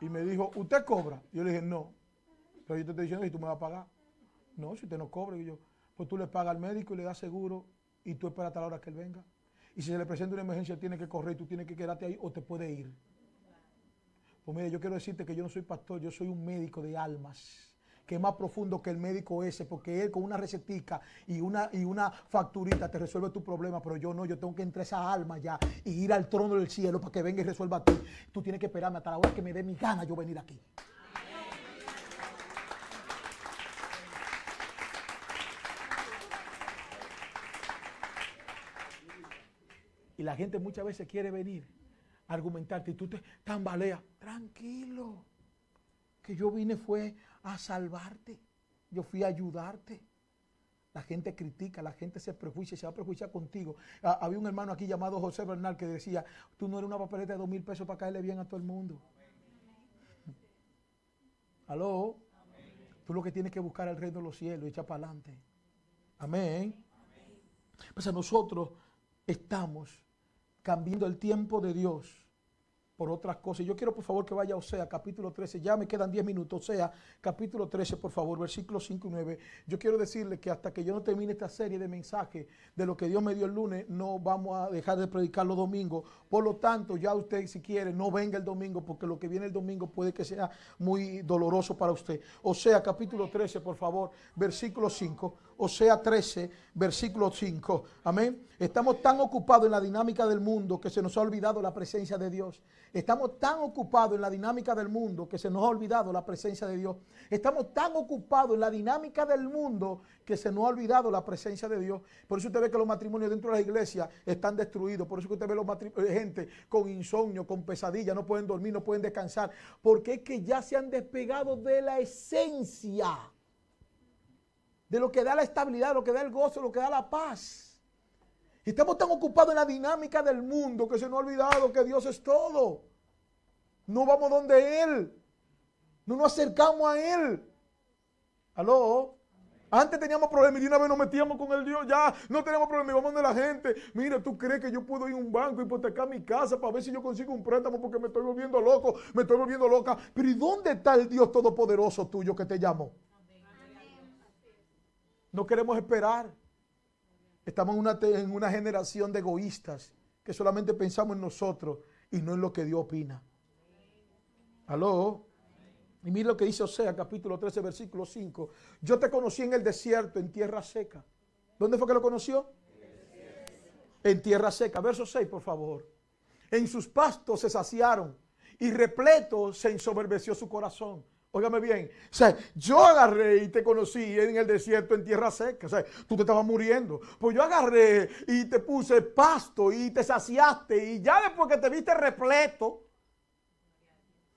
Y me dijo, ¿usted cobra? Yo le dije, no. Pero yo te estoy diciendo, ¿y tú me vas a pagar? No, si usted no cobra. Y yo, pues tú le pagas al médico y le das seguro y tú esperas hasta la hora que él venga. Y si se le presenta una emergencia, tiene que correr tú tienes que quedarte ahí o te puede ir. Pues mire, yo quiero decirte que yo no soy pastor, yo soy un médico de almas que es más profundo que el médico ese, porque él con una recetica y una, y una facturita te resuelve tu problema, pero yo no, yo tengo que entrar esa alma ya y ir al trono del cielo para que venga y resuelva a ti. Tú tienes que esperarme hasta la hora que me dé mi gana yo venir aquí. Y la gente muchas veces quiere venir a argumentarte y tú te tambaleas. Tranquilo, que yo vine fue a salvarte. Yo fui a ayudarte. La gente critica, la gente se prejuicia, se va a prejuiciar contigo. Ah, había un hermano aquí llamado José Bernal que decía, tú no eres una papeleta de dos mil pesos para caerle bien a todo el mundo. Aló. Tú lo que tienes que buscar es el reino de los cielos, echa para adelante. Amén. Amén. Pues a nosotros estamos cambiando el tiempo de Dios por otras cosas. Yo quiero por favor que vaya o sea, capítulo 13, ya me quedan 10 minutos, o sea, capítulo 13, por favor, versículos 5 y 9. Yo quiero decirle que hasta que yo no termine esta serie de mensajes de lo que Dios me dio el lunes, no vamos a dejar de predicar los domingos. Por lo tanto, ya usted si quiere, no venga el domingo, porque lo que viene el domingo puede que sea muy doloroso para usted. o sea, capítulo 13, por favor, versículo 5. o sea, 13, versículo 5. Amén. Estamos tan ocupados en la dinámica del mundo que se nos ha olvidado la presencia de Dios. Estamos tan ocupados en la dinámica del mundo que se nos ha olvidado la presencia de Dios. Estamos tan ocupados en la dinámica del mundo que se nos ha olvidado la presencia de Dios. Por eso usted ve que los matrimonios dentro de las iglesias están destruidos. Por eso que usted ve los eh, gente con insomnio, con pesadilla, no pueden dormir, no pueden descansar. Porque es que ya se han despegado de la esencia. De lo que da la estabilidad, lo que da el gozo, lo que da la paz estamos tan ocupados en la dinámica del mundo que se nos ha olvidado que Dios es todo. No vamos donde Él. No nos acercamos a Él. ¿Aló? Antes teníamos problemas y una vez nos metíamos con el Dios, ya no tenemos problemas, Y vamos donde la gente. Mira, ¿tú crees que yo puedo ir a un banco, Y hipotecar mi casa para ver si yo consigo un préstamo porque me estoy volviendo loco, me estoy volviendo loca? Pero ¿y dónde está el Dios todopoderoso tuyo que te llamó? No queremos esperar. Estamos en una, generación de egoístas que solamente pensamos en nosotros y no en lo que Dios opina. Aló. Y mira lo que dice Osea, capítulo 13, versículo 5. Yo te conocí en el desierto, en tierra seca. ¿Dónde fue que lo conoció? En tierra seca. Verso 6, por favor. En sus pastos se saciaron y repleto se ensoberbeció su corazón. Óigame bien. O sea, yo agarré y te conocí en el desierto, en tierra seca. O sea, tú te estabas muriendo. Pues yo agarré y te puse pasto y te saciaste. Y ya después que te viste repleto,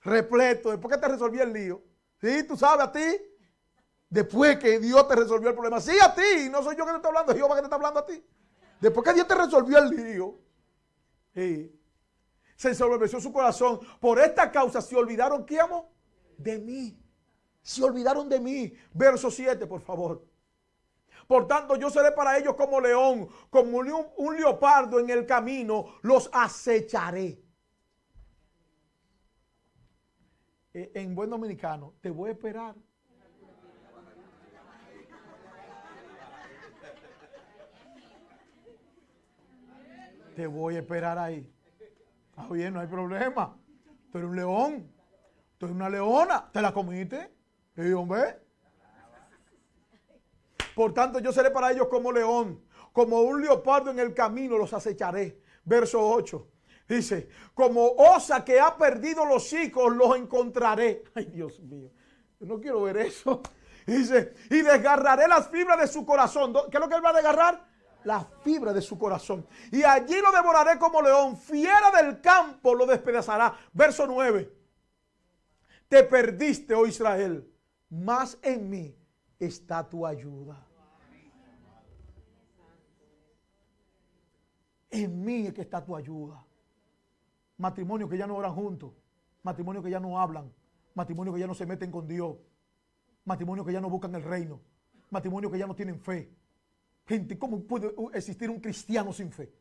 repleto, después que te resolví el lío. ¿Sí? ¿Tú sabes a ti? Después que Dios te resolvió el problema. Sí, a ti. No soy yo que te estoy hablando, yo Jehová que te está hablando a ti. Después que Dios te resolvió el lío. Se ensobreció su corazón. Por esta causa se olvidaron, ¿qué amo? de mí. Se olvidaron de mí. Verso 7, por favor. Por tanto, yo seré para ellos como león, como un, leopardo en el camino, los acecharé. E, en buen dominicano, te voy a esperar. Te voy a esperar ahí. Ah, bien, no hay problema. pero un león es una leona, ¿te la comiste? Le hombre. Por tanto, yo seré para ellos como león, como un leopardo en el camino los acecharé. Verso 8. Dice, como osa que ha perdido los hijos, los encontraré. Ay, Dios mío, yo no quiero ver eso. Dice, y desgarraré las fibras de su corazón. ¿Qué es lo que él va a desgarrar? Las fibras de su corazón. Y allí lo devoraré como león. Fiera del campo lo despedazará. Verso 9 te perdiste, oh Israel, Más en mí está tu ayuda. En mí es que está tu ayuda. Matrimonio que ya no oran juntos, Matrimonio que ya no hablan, Matrimonio que ya no se meten con Dios, Matrimonio que ya no buscan el reino, Matrimonio que ya no tienen fe. Gente, ¿cómo puede existir un cristiano sin fe?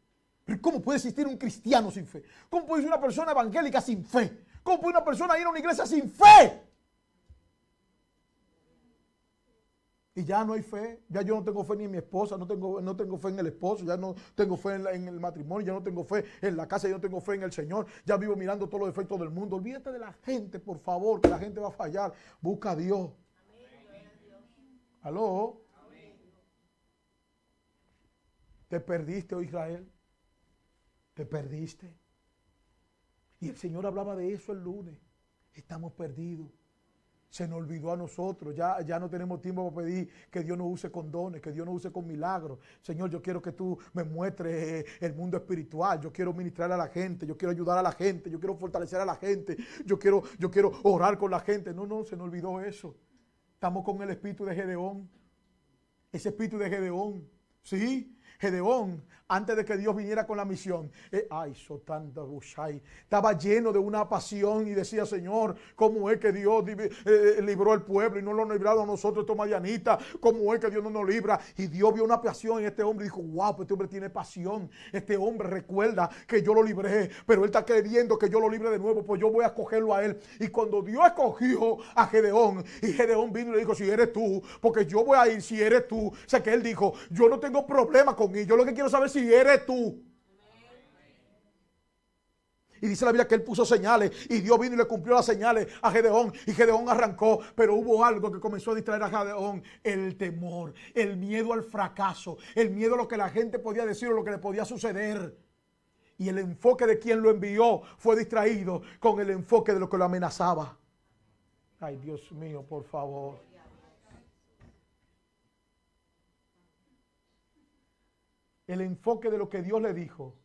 ¿Cómo puede existir un cristiano sin fe? ¿Cómo puede ser una persona evangélica sin fe? ¿Cómo puede una persona ir a una iglesia sin fe? Y ya no hay fe, ya yo no tengo fe ni en mi esposa, no tengo, no tengo fe en el esposo, ya no tengo fe en, el matrimonio, ya no tengo fe en la casa, ya no tengo fe en el Señor, ya vivo mirando todos los defectos del mundo. Olvídate de la gente, por favor, que la gente va a fallar. Busca a Dios. ¿Aló? ¿Te perdiste, oh Israel? ¿Te perdiste? Y el Señor hablaba de eso el lunes. Estamos perdidos. Se nos olvidó a nosotros. Ya, ya no tenemos tiempo para pedir que Dios nos use con dones, que Dios nos use con milagros. Señor, yo quiero que tú me muestres eh, el mundo espiritual. Yo quiero ministrar a la gente. Yo quiero ayudar a la gente. Yo quiero fortalecer a la gente. Yo quiero, yo quiero orar con la gente. No, no, se nos olvidó eso. Estamos con el espíritu de Gedeón. Ese espíritu de Gedeón. Sí, Gedeón antes de que Dios viniera con la misión. Eh, ay, Sotanda Estaba lleno de una pasión y decía, Señor, ¿cómo es que Dios eh, eh, libró al pueblo y no lo ha librado a nosotros, Esto ¿Cómo es que Dios no nos libra? Y Dios vio una pasión en este hombre y dijo, guau, pues este hombre tiene pasión. Este hombre recuerda que yo lo libré, pero él está queriendo que yo lo libre de nuevo, pues yo voy a escogerlo a él. Y cuando Dios escogió a Gedeón, y Gedeón vino y le dijo, si eres tú, porque yo voy a ir, si eres tú. O que él dijo, yo no tengo problema con él, yo lo que quiero saber es si eres tú. Y dice la Biblia que él puso señales y Dios vino y le cumplió las señales a Gedeón y Gedeón arrancó, pero hubo algo que comenzó a distraer a Gedeón, el temor, el miedo al fracaso, el miedo a lo que la gente podía decir o lo que le podía suceder. Y el enfoque de quien lo envió fue distraído con el enfoque de lo que lo amenazaba. Ay, Dios mío, por favor. el enfoque de lo que Dios le dijo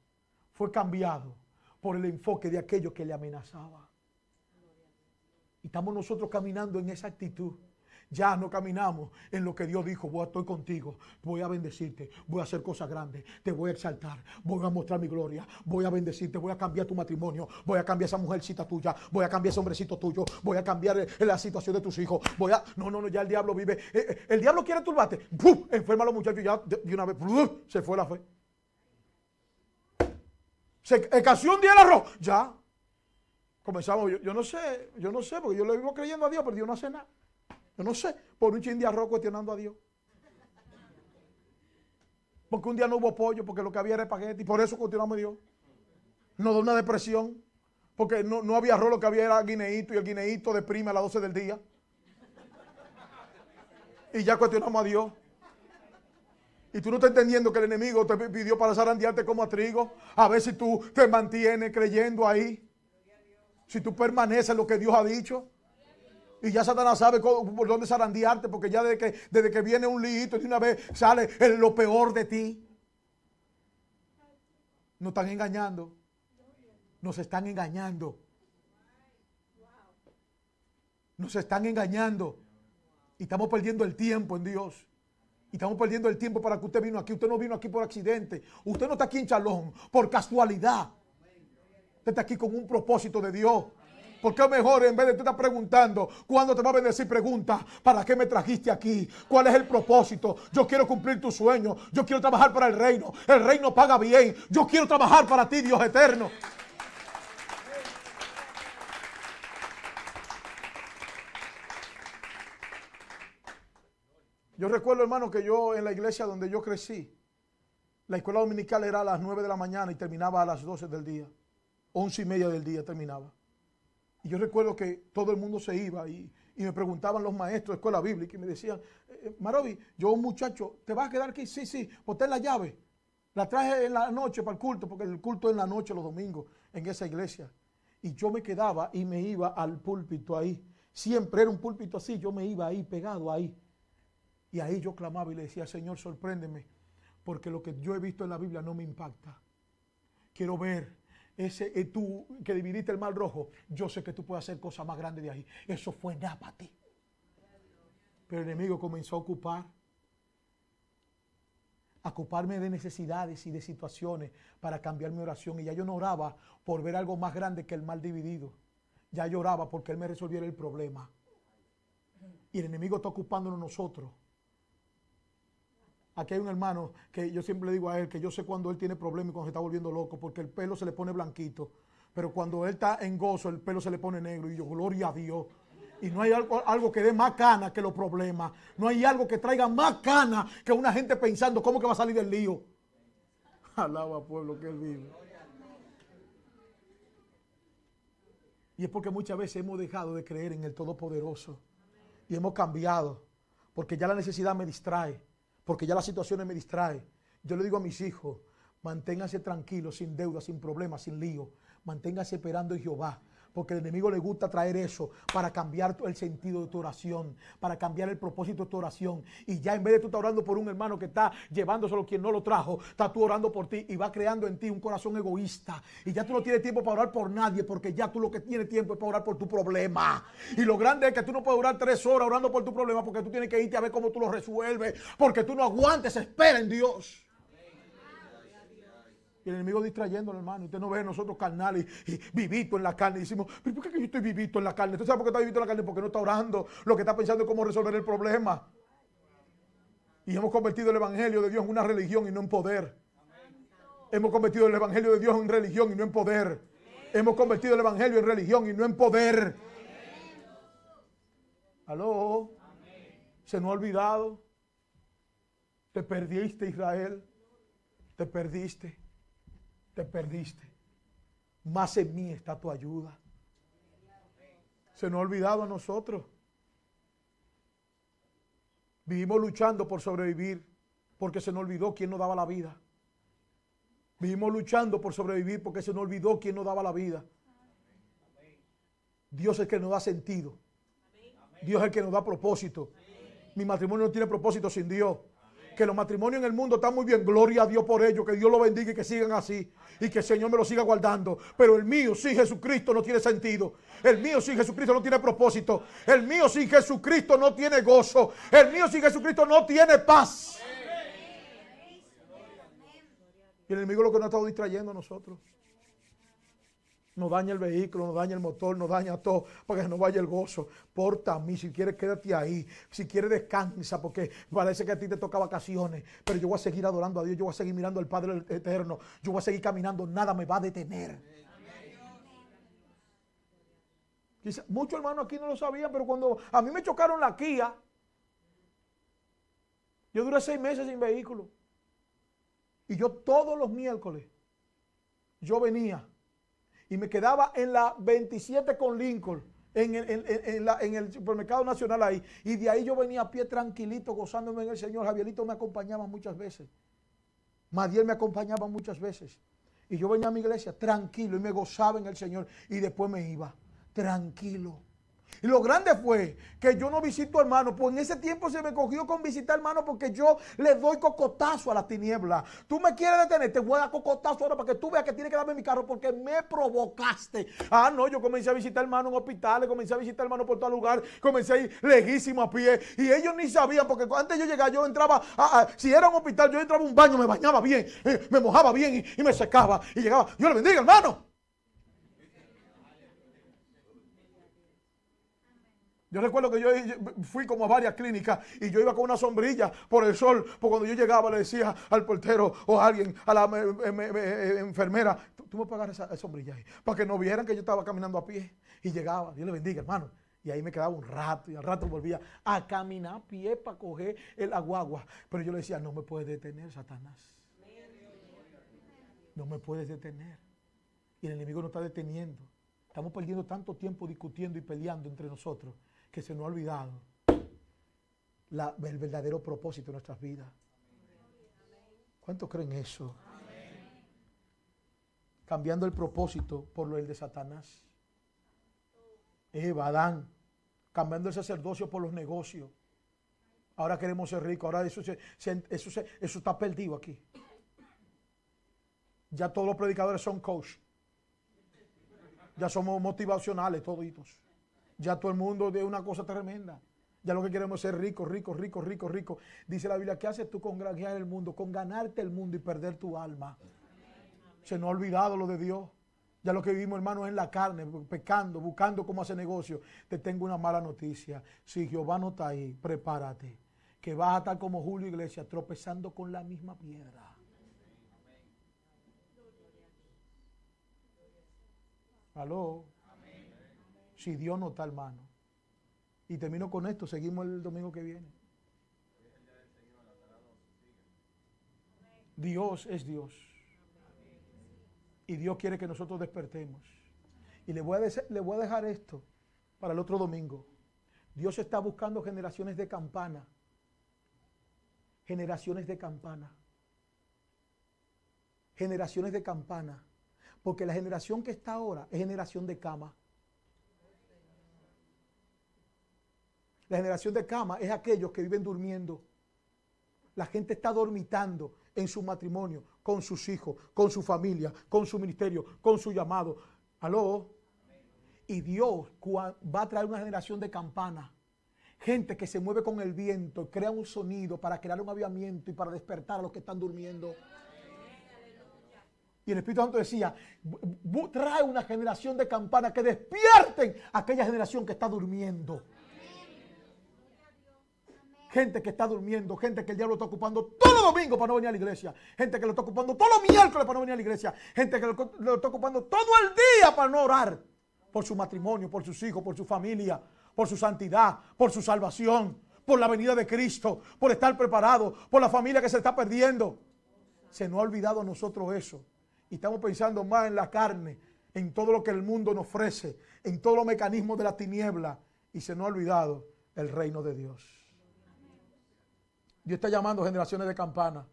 fue cambiado por el enfoque de aquello que le amenazaba. Y estamos nosotros caminando en esa actitud. Ya no caminamos en lo que Dios dijo, voy a estar contigo, voy a bendecirte, voy a hacer cosas grandes, te voy a exaltar, voy a mostrar mi gloria, voy a bendecirte, voy a cambiar tu matrimonio, voy a cambiar esa mujercita tuya, voy a cambiar ese hombrecito tuyo, voy a cambiar eh, la situación de tus hijos, voy a... No, no, no, ya el diablo vive, eh, eh, el, diablo quiere turbarte, ¡pum! Enferma a los muchachos ya de una vez, se fue la fe. Se casi un día el arroz, ya. Comenzamos, yo, yo no sé, yo no sé, porque yo le vivo creyendo a Dios, pero Dios no hace nada. Yo no sé, por un chin de arroz cuestionando a Dios. Porque un día no hubo pollo, porque lo que había era paquete y por eso cuestionamos a Dios. Nos da una depresión, porque no, no había arroz, lo que había era guineíto, y el guineíto deprime a las 12 del día. Y ya cuestionamos a Dios. Y tú no estás entendiendo que el enemigo te pidió para zarandearte como a trigo. A ver si tú te mantienes creyendo ahí. Si tú permaneces en lo que Dios ha dicho. Y ya Satanás sabe por dónde zarandearte, porque ya desde que, desde que viene un lito de una vez sale lo peor de ti. Nos están engañando. Nos están engañando. Nos están engañando. Y estamos perdiendo el tiempo en Dios. Y estamos perdiendo el tiempo para que usted vino aquí. Usted no vino aquí por accidente. Usted no está aquí en Chalón por casualidad. Usted está aquí con un propósito de Dios. Porque mejor en vez de te estar preguntando cuándo te va a bendecir, pregunta, ¿para qué me trajiste aquí? ¿Cuál es el propósito? Yo quiero cumplir tu sueño. Yo quiero trabajar para el reino. El reino paga bien. Yo quiero trabajar para ti, Dios eterno. Yo recuerdo, hermano, que yo en la iglesia donde yo crecí, la escuela dominical era a las 9 de la mañana y terminaba a las 12 del día. Once y media del día terminaba yo recuerdo que todo el mundo se iba y, me preguntaban los maestros de escuela bíblica y me decían, eh, eh, Marovi, yo muchacho, ¿te vas a quedar aquí? Sí, sí, boté la llave. La traje en la noche para el culto, porque el culto es en la noche los domingos en esa iglesia. Y yo me quedaba y me iba al púlpito ahí. Siempre era un púlpito así, yo me iba ahí pegado ahí. Y ahí yo clamaba y le decía, Señor, sorpréndeme, porque lo que yo he visto en la Biblia no me impacta. Quiero ver ese, eh, tú que dividiste el mal rojo, yo sé que tú puedes hacer cosas más grandes de ahí. Eso fue nada para ti. Pero el enemigo comenzó a ocupar, a ocuparme de necesidades y de situaciones para cambiar mi oración. Y ya yo no oraba por ver algo más grande que el mal dividido. Ya yo oraba porque él me resolviera el problema. Y el enemigo está ocupándonos nosotros Aquí hay un hermano que yo siempre le digo a él que yo sé cuando él tiene problemas y cuando se está volviendo loco, porque el pelo se le pone blanquito. Pero cuando él está en gozo, el pelo se le pone negro. Y yo, gloria a Dios. Y no hay algo, que dé más cana que los problemas. No hay algo que traiga más cana que una gente pensando cómo que va a salir del lío. Alaba pueblo que él vive. Y es porque muchas veces hemos dejado de creer en el Todopoderoso. Y hemos cambiado. Porque ya la necesidad me distrae porque ya las situaciones me distraen. Yo le digo a mis hijos, manténganse tranquilos, sin deuda, sin problemas, sin lío. Manténganse esperando en Jehová porque el enemigo le gusta traer eso para cambiar el sentido de tu oración, para cambiar el propósito de tu oración. Y ya en vez de tú estar orando por un hermano que está llevándoselo quien no lo trajo, está tú orando por ti y va creando en ti un corazón egoísta. Y ya tú no tienes tiempo para orar por nadie, porque ya tú lo que tienes tiempo es para orar por tu problema. Y lo grande es que tú no puedes orar tres horas orando por tu problema, porque tú tienes que irte a ver cómo tú lo resuelves, porque tú no aguantes, espera en Dios el enemigo distrayéndolo, hermano. Usted no ve a nosotros carnales, y, vivito en la carne. Y decimos, ¿pero por qué yo estoy vivito en la carne? ¿Usted sabe por qué está vivito en la carne? Porque no está orando. Lo que está pensando es cómo resolver el problema. Y hemos convertido el Evangelio de Dios en una religión y no en poder. Hemos convertido el Evangelio de Dios en religión y no en poder. Hemos convertido el Evangelio en religión y no en poder. Aló. Se nos ha olvidado. Te perdiste, Israel. Te perdiste te perdiste. Más en mí está tu ayuda. Se nos ha olvidado a nosotros. Vivimos luchando por sobrevivir porque se nos olvidó quién nos daba la vida. Vivimos luchando por sobrevivir porque se nos olvidó quién nos daba la vida. Dios es el que nos da sentido. Dios es el que nos da propósito. Mi matrimonio no tiene propósito sin Dios que los matrimonios en el mundo están muy bien. Gloria a Dios por ello, que Dios lo bendiga y que sigan así. Y que el Señor me lo siga guardando. Pero el mío sin Jesucristo no tiene sentido. El mío sin Jesucristo no tiene propósito. El mío sin Jesucristo no tiene gozo. El mío sin Jesucristo no tiene paz. Y el enemigo lo que nos ha estado distrayendo a nosotros. No daña el vehículo, no daña el motor, no daña todo, para que no vaya el gozo. Porta a mí, si quieres quédate ahí, si quieres descansa, porque parece que a ti te toca vacaciones, pero yo voy a seguir adorando a Dios, yo voy a seguir mirando al Padre Eterno, yo voy a seguir caminando, nada me va a detener. muchos hermanos aquí no lo sabían, pero cuando a mí me chocaron la Kia, yo duré seis meses sin vehículo. Y yo todos los miércoles, yo venía y me quedaba en la 27 con Lincoln, en el, en, supermercado nacional ahí. Y de ahí yo venía a pie tranquilito, gozándome en el Señor. Javierito me acompañaba muchas veces. Madiel me acompañaba muchas veces. Y yo venía a mi iglesia tranquilo y me gozaba en el Señor. Y después me iba tranquilo. Y lo grande fue que yo no visito hermano, pues en ese tiempo se me cogió con visitar hermano porque yo le doy cocotazo a la tiniebla. Tú me quieres detener, te voy a dar cocotazo ahora para que tú veas que tienes que darme mi carro porque me provocaste. Ah, no, yo comencé a visitar hermanos en hospitales, comencé a visitar hermanos por todo lugar, comencé a ir lejísimo a pie y ellos ni sabían porque antes yo llegaba, yo entraba, a, si era un hospital, yo entraba a un baño, me bañaba bien, eh, me mojaba bien y, me secaba y llegaba. Yo le bendiga hermano. Yo recuerdo que yo fui como a varias clínicas y yo iba con una sombrilla por el sol, porque cuando yo llegaba le decía al portero o a alguien, a la eh, enfermera, tú, me pagas esa, sombrilla ahí, para que no vieran que yo estaba caminando a pie y llegaba, Dios le bendiga hermano. Y ahí me quedaba un rato y al rato volvía a caminar a pie para coger el aguagua. Pero yo le decía, no me puedes detener, Satanás. No me puedes detener. Y el enemigo no está deteniendo. Estamos perdiendo tanto tiempo discutiendo y peleando entre nosotros que se nos ha olvidado el verdadero propósito de nuestras vidas. ¿Cuántos creen eso? Cambiando el propósito por lo del de Satanás. Eva, Adán, cambiando el sacerdocio por los negocios. Ahora queremos ser ricos, ahora eso, eso, eso está perdido aquí. Ya todos los predicadores son coach. Ya somos motivacionales toditos. Ya todo el mundo de una cosa tremenda. Ya lo que queremos es ser ricos, ricos, ricos, ricos, ricos. Dice la Biblia, ¿qué haces tú con granjear el mundo? Con ganarte el mundo y perder tu alma. Se nos ha olvidado lo de Dios. Ya lo que vivimos, hermanos, es en la carne, pecando, buscando cómo hacer negocio. Te tengo una mala noticia. Si Jehová no está ahí, prepárate. Que vas a estar como Julio Iglesias, tropezando con la misma piedra. Aló si Dios no está, hermano. Y termino con esto, seguimos el domingo que viene. Dios es Dios. Y Dios quiere que nosotros despertemos. Y le voy, a dejar, le voy a dejar esto para el otro domingo. Dios está buscando generaciones de campana. Generaciones de campana. Generaciones de campana. Porque la generación que está ahora es generación de cama. La generación de cama es aquellos que viven durmiendo. La gente está dormitando en su matrimonio, con sus hijos, con su familia, con su ministerio, con su llamado. Aló. Y Dios va a traer una generación de campana. Gente que se mueve con el viento, crea un sonido para crear un aviamiento y para despertar a los que están durmiendo. Y el Espíritu Santo decía, trae una generación de campana que despierten a aquella generación que está durmiendo. Gente que está durmiendo, gente que el diablo está ocupando todo domingo para no venir a la iglesia, gente que lo está ocupando todo los miércoles para no venir a la iglesia, gente que lo, lo está ocupando todo el día para no orar por su matrimonio, por sus hijos, por su familia, por su santidad, por su salvación, por la venida de Cristo, por estar preparado, por la familia que se está perdiendo. Se nos ha olvidado a nosotros eso. Y estamos pensando más en la carne, en todo lo que el mundo nos ofrece, en todos los mecanismos de la tiniebla. Y se nos ha olvidado el reino de Dios. Dios está llamando generaciones de campana.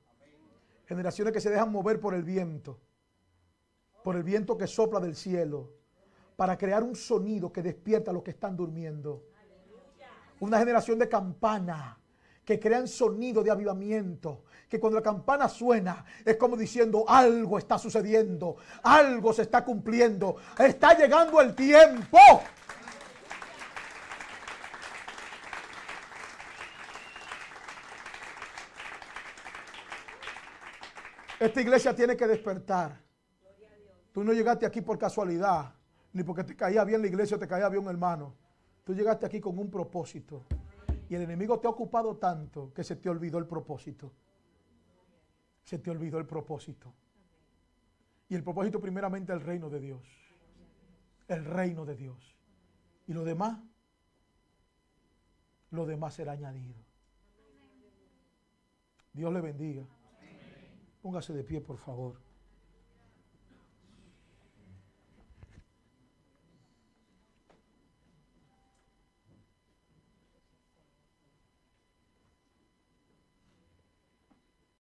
Generaciones que se dejan mover por el viento. Por el viento que sopla del cielo. Para crear un sonido que despierta a los que están durmiendo. Una generación de campana que crean sonido de avivamiento, que cuando la campana suena es como diciendo algo está sucediendo, algo se está cumpliendo, está llegando el tiempo. Esta iglesia tiene que despertar. Tú no llegaste aquí por casualidad, ni porque te caía bien la iglesia o te caía bien un hermano. Tú llegaste aquí con un propósito. Y el enemigo te ha ocupado tanto que se te olvidó el propósito. Se te olvidó el propósito. Y el propósito primeramente el reino de Dios. El reino de Dios. Y lo demás, lo demás será añadido. Dios le bendiga. Póngase de pie, por favor.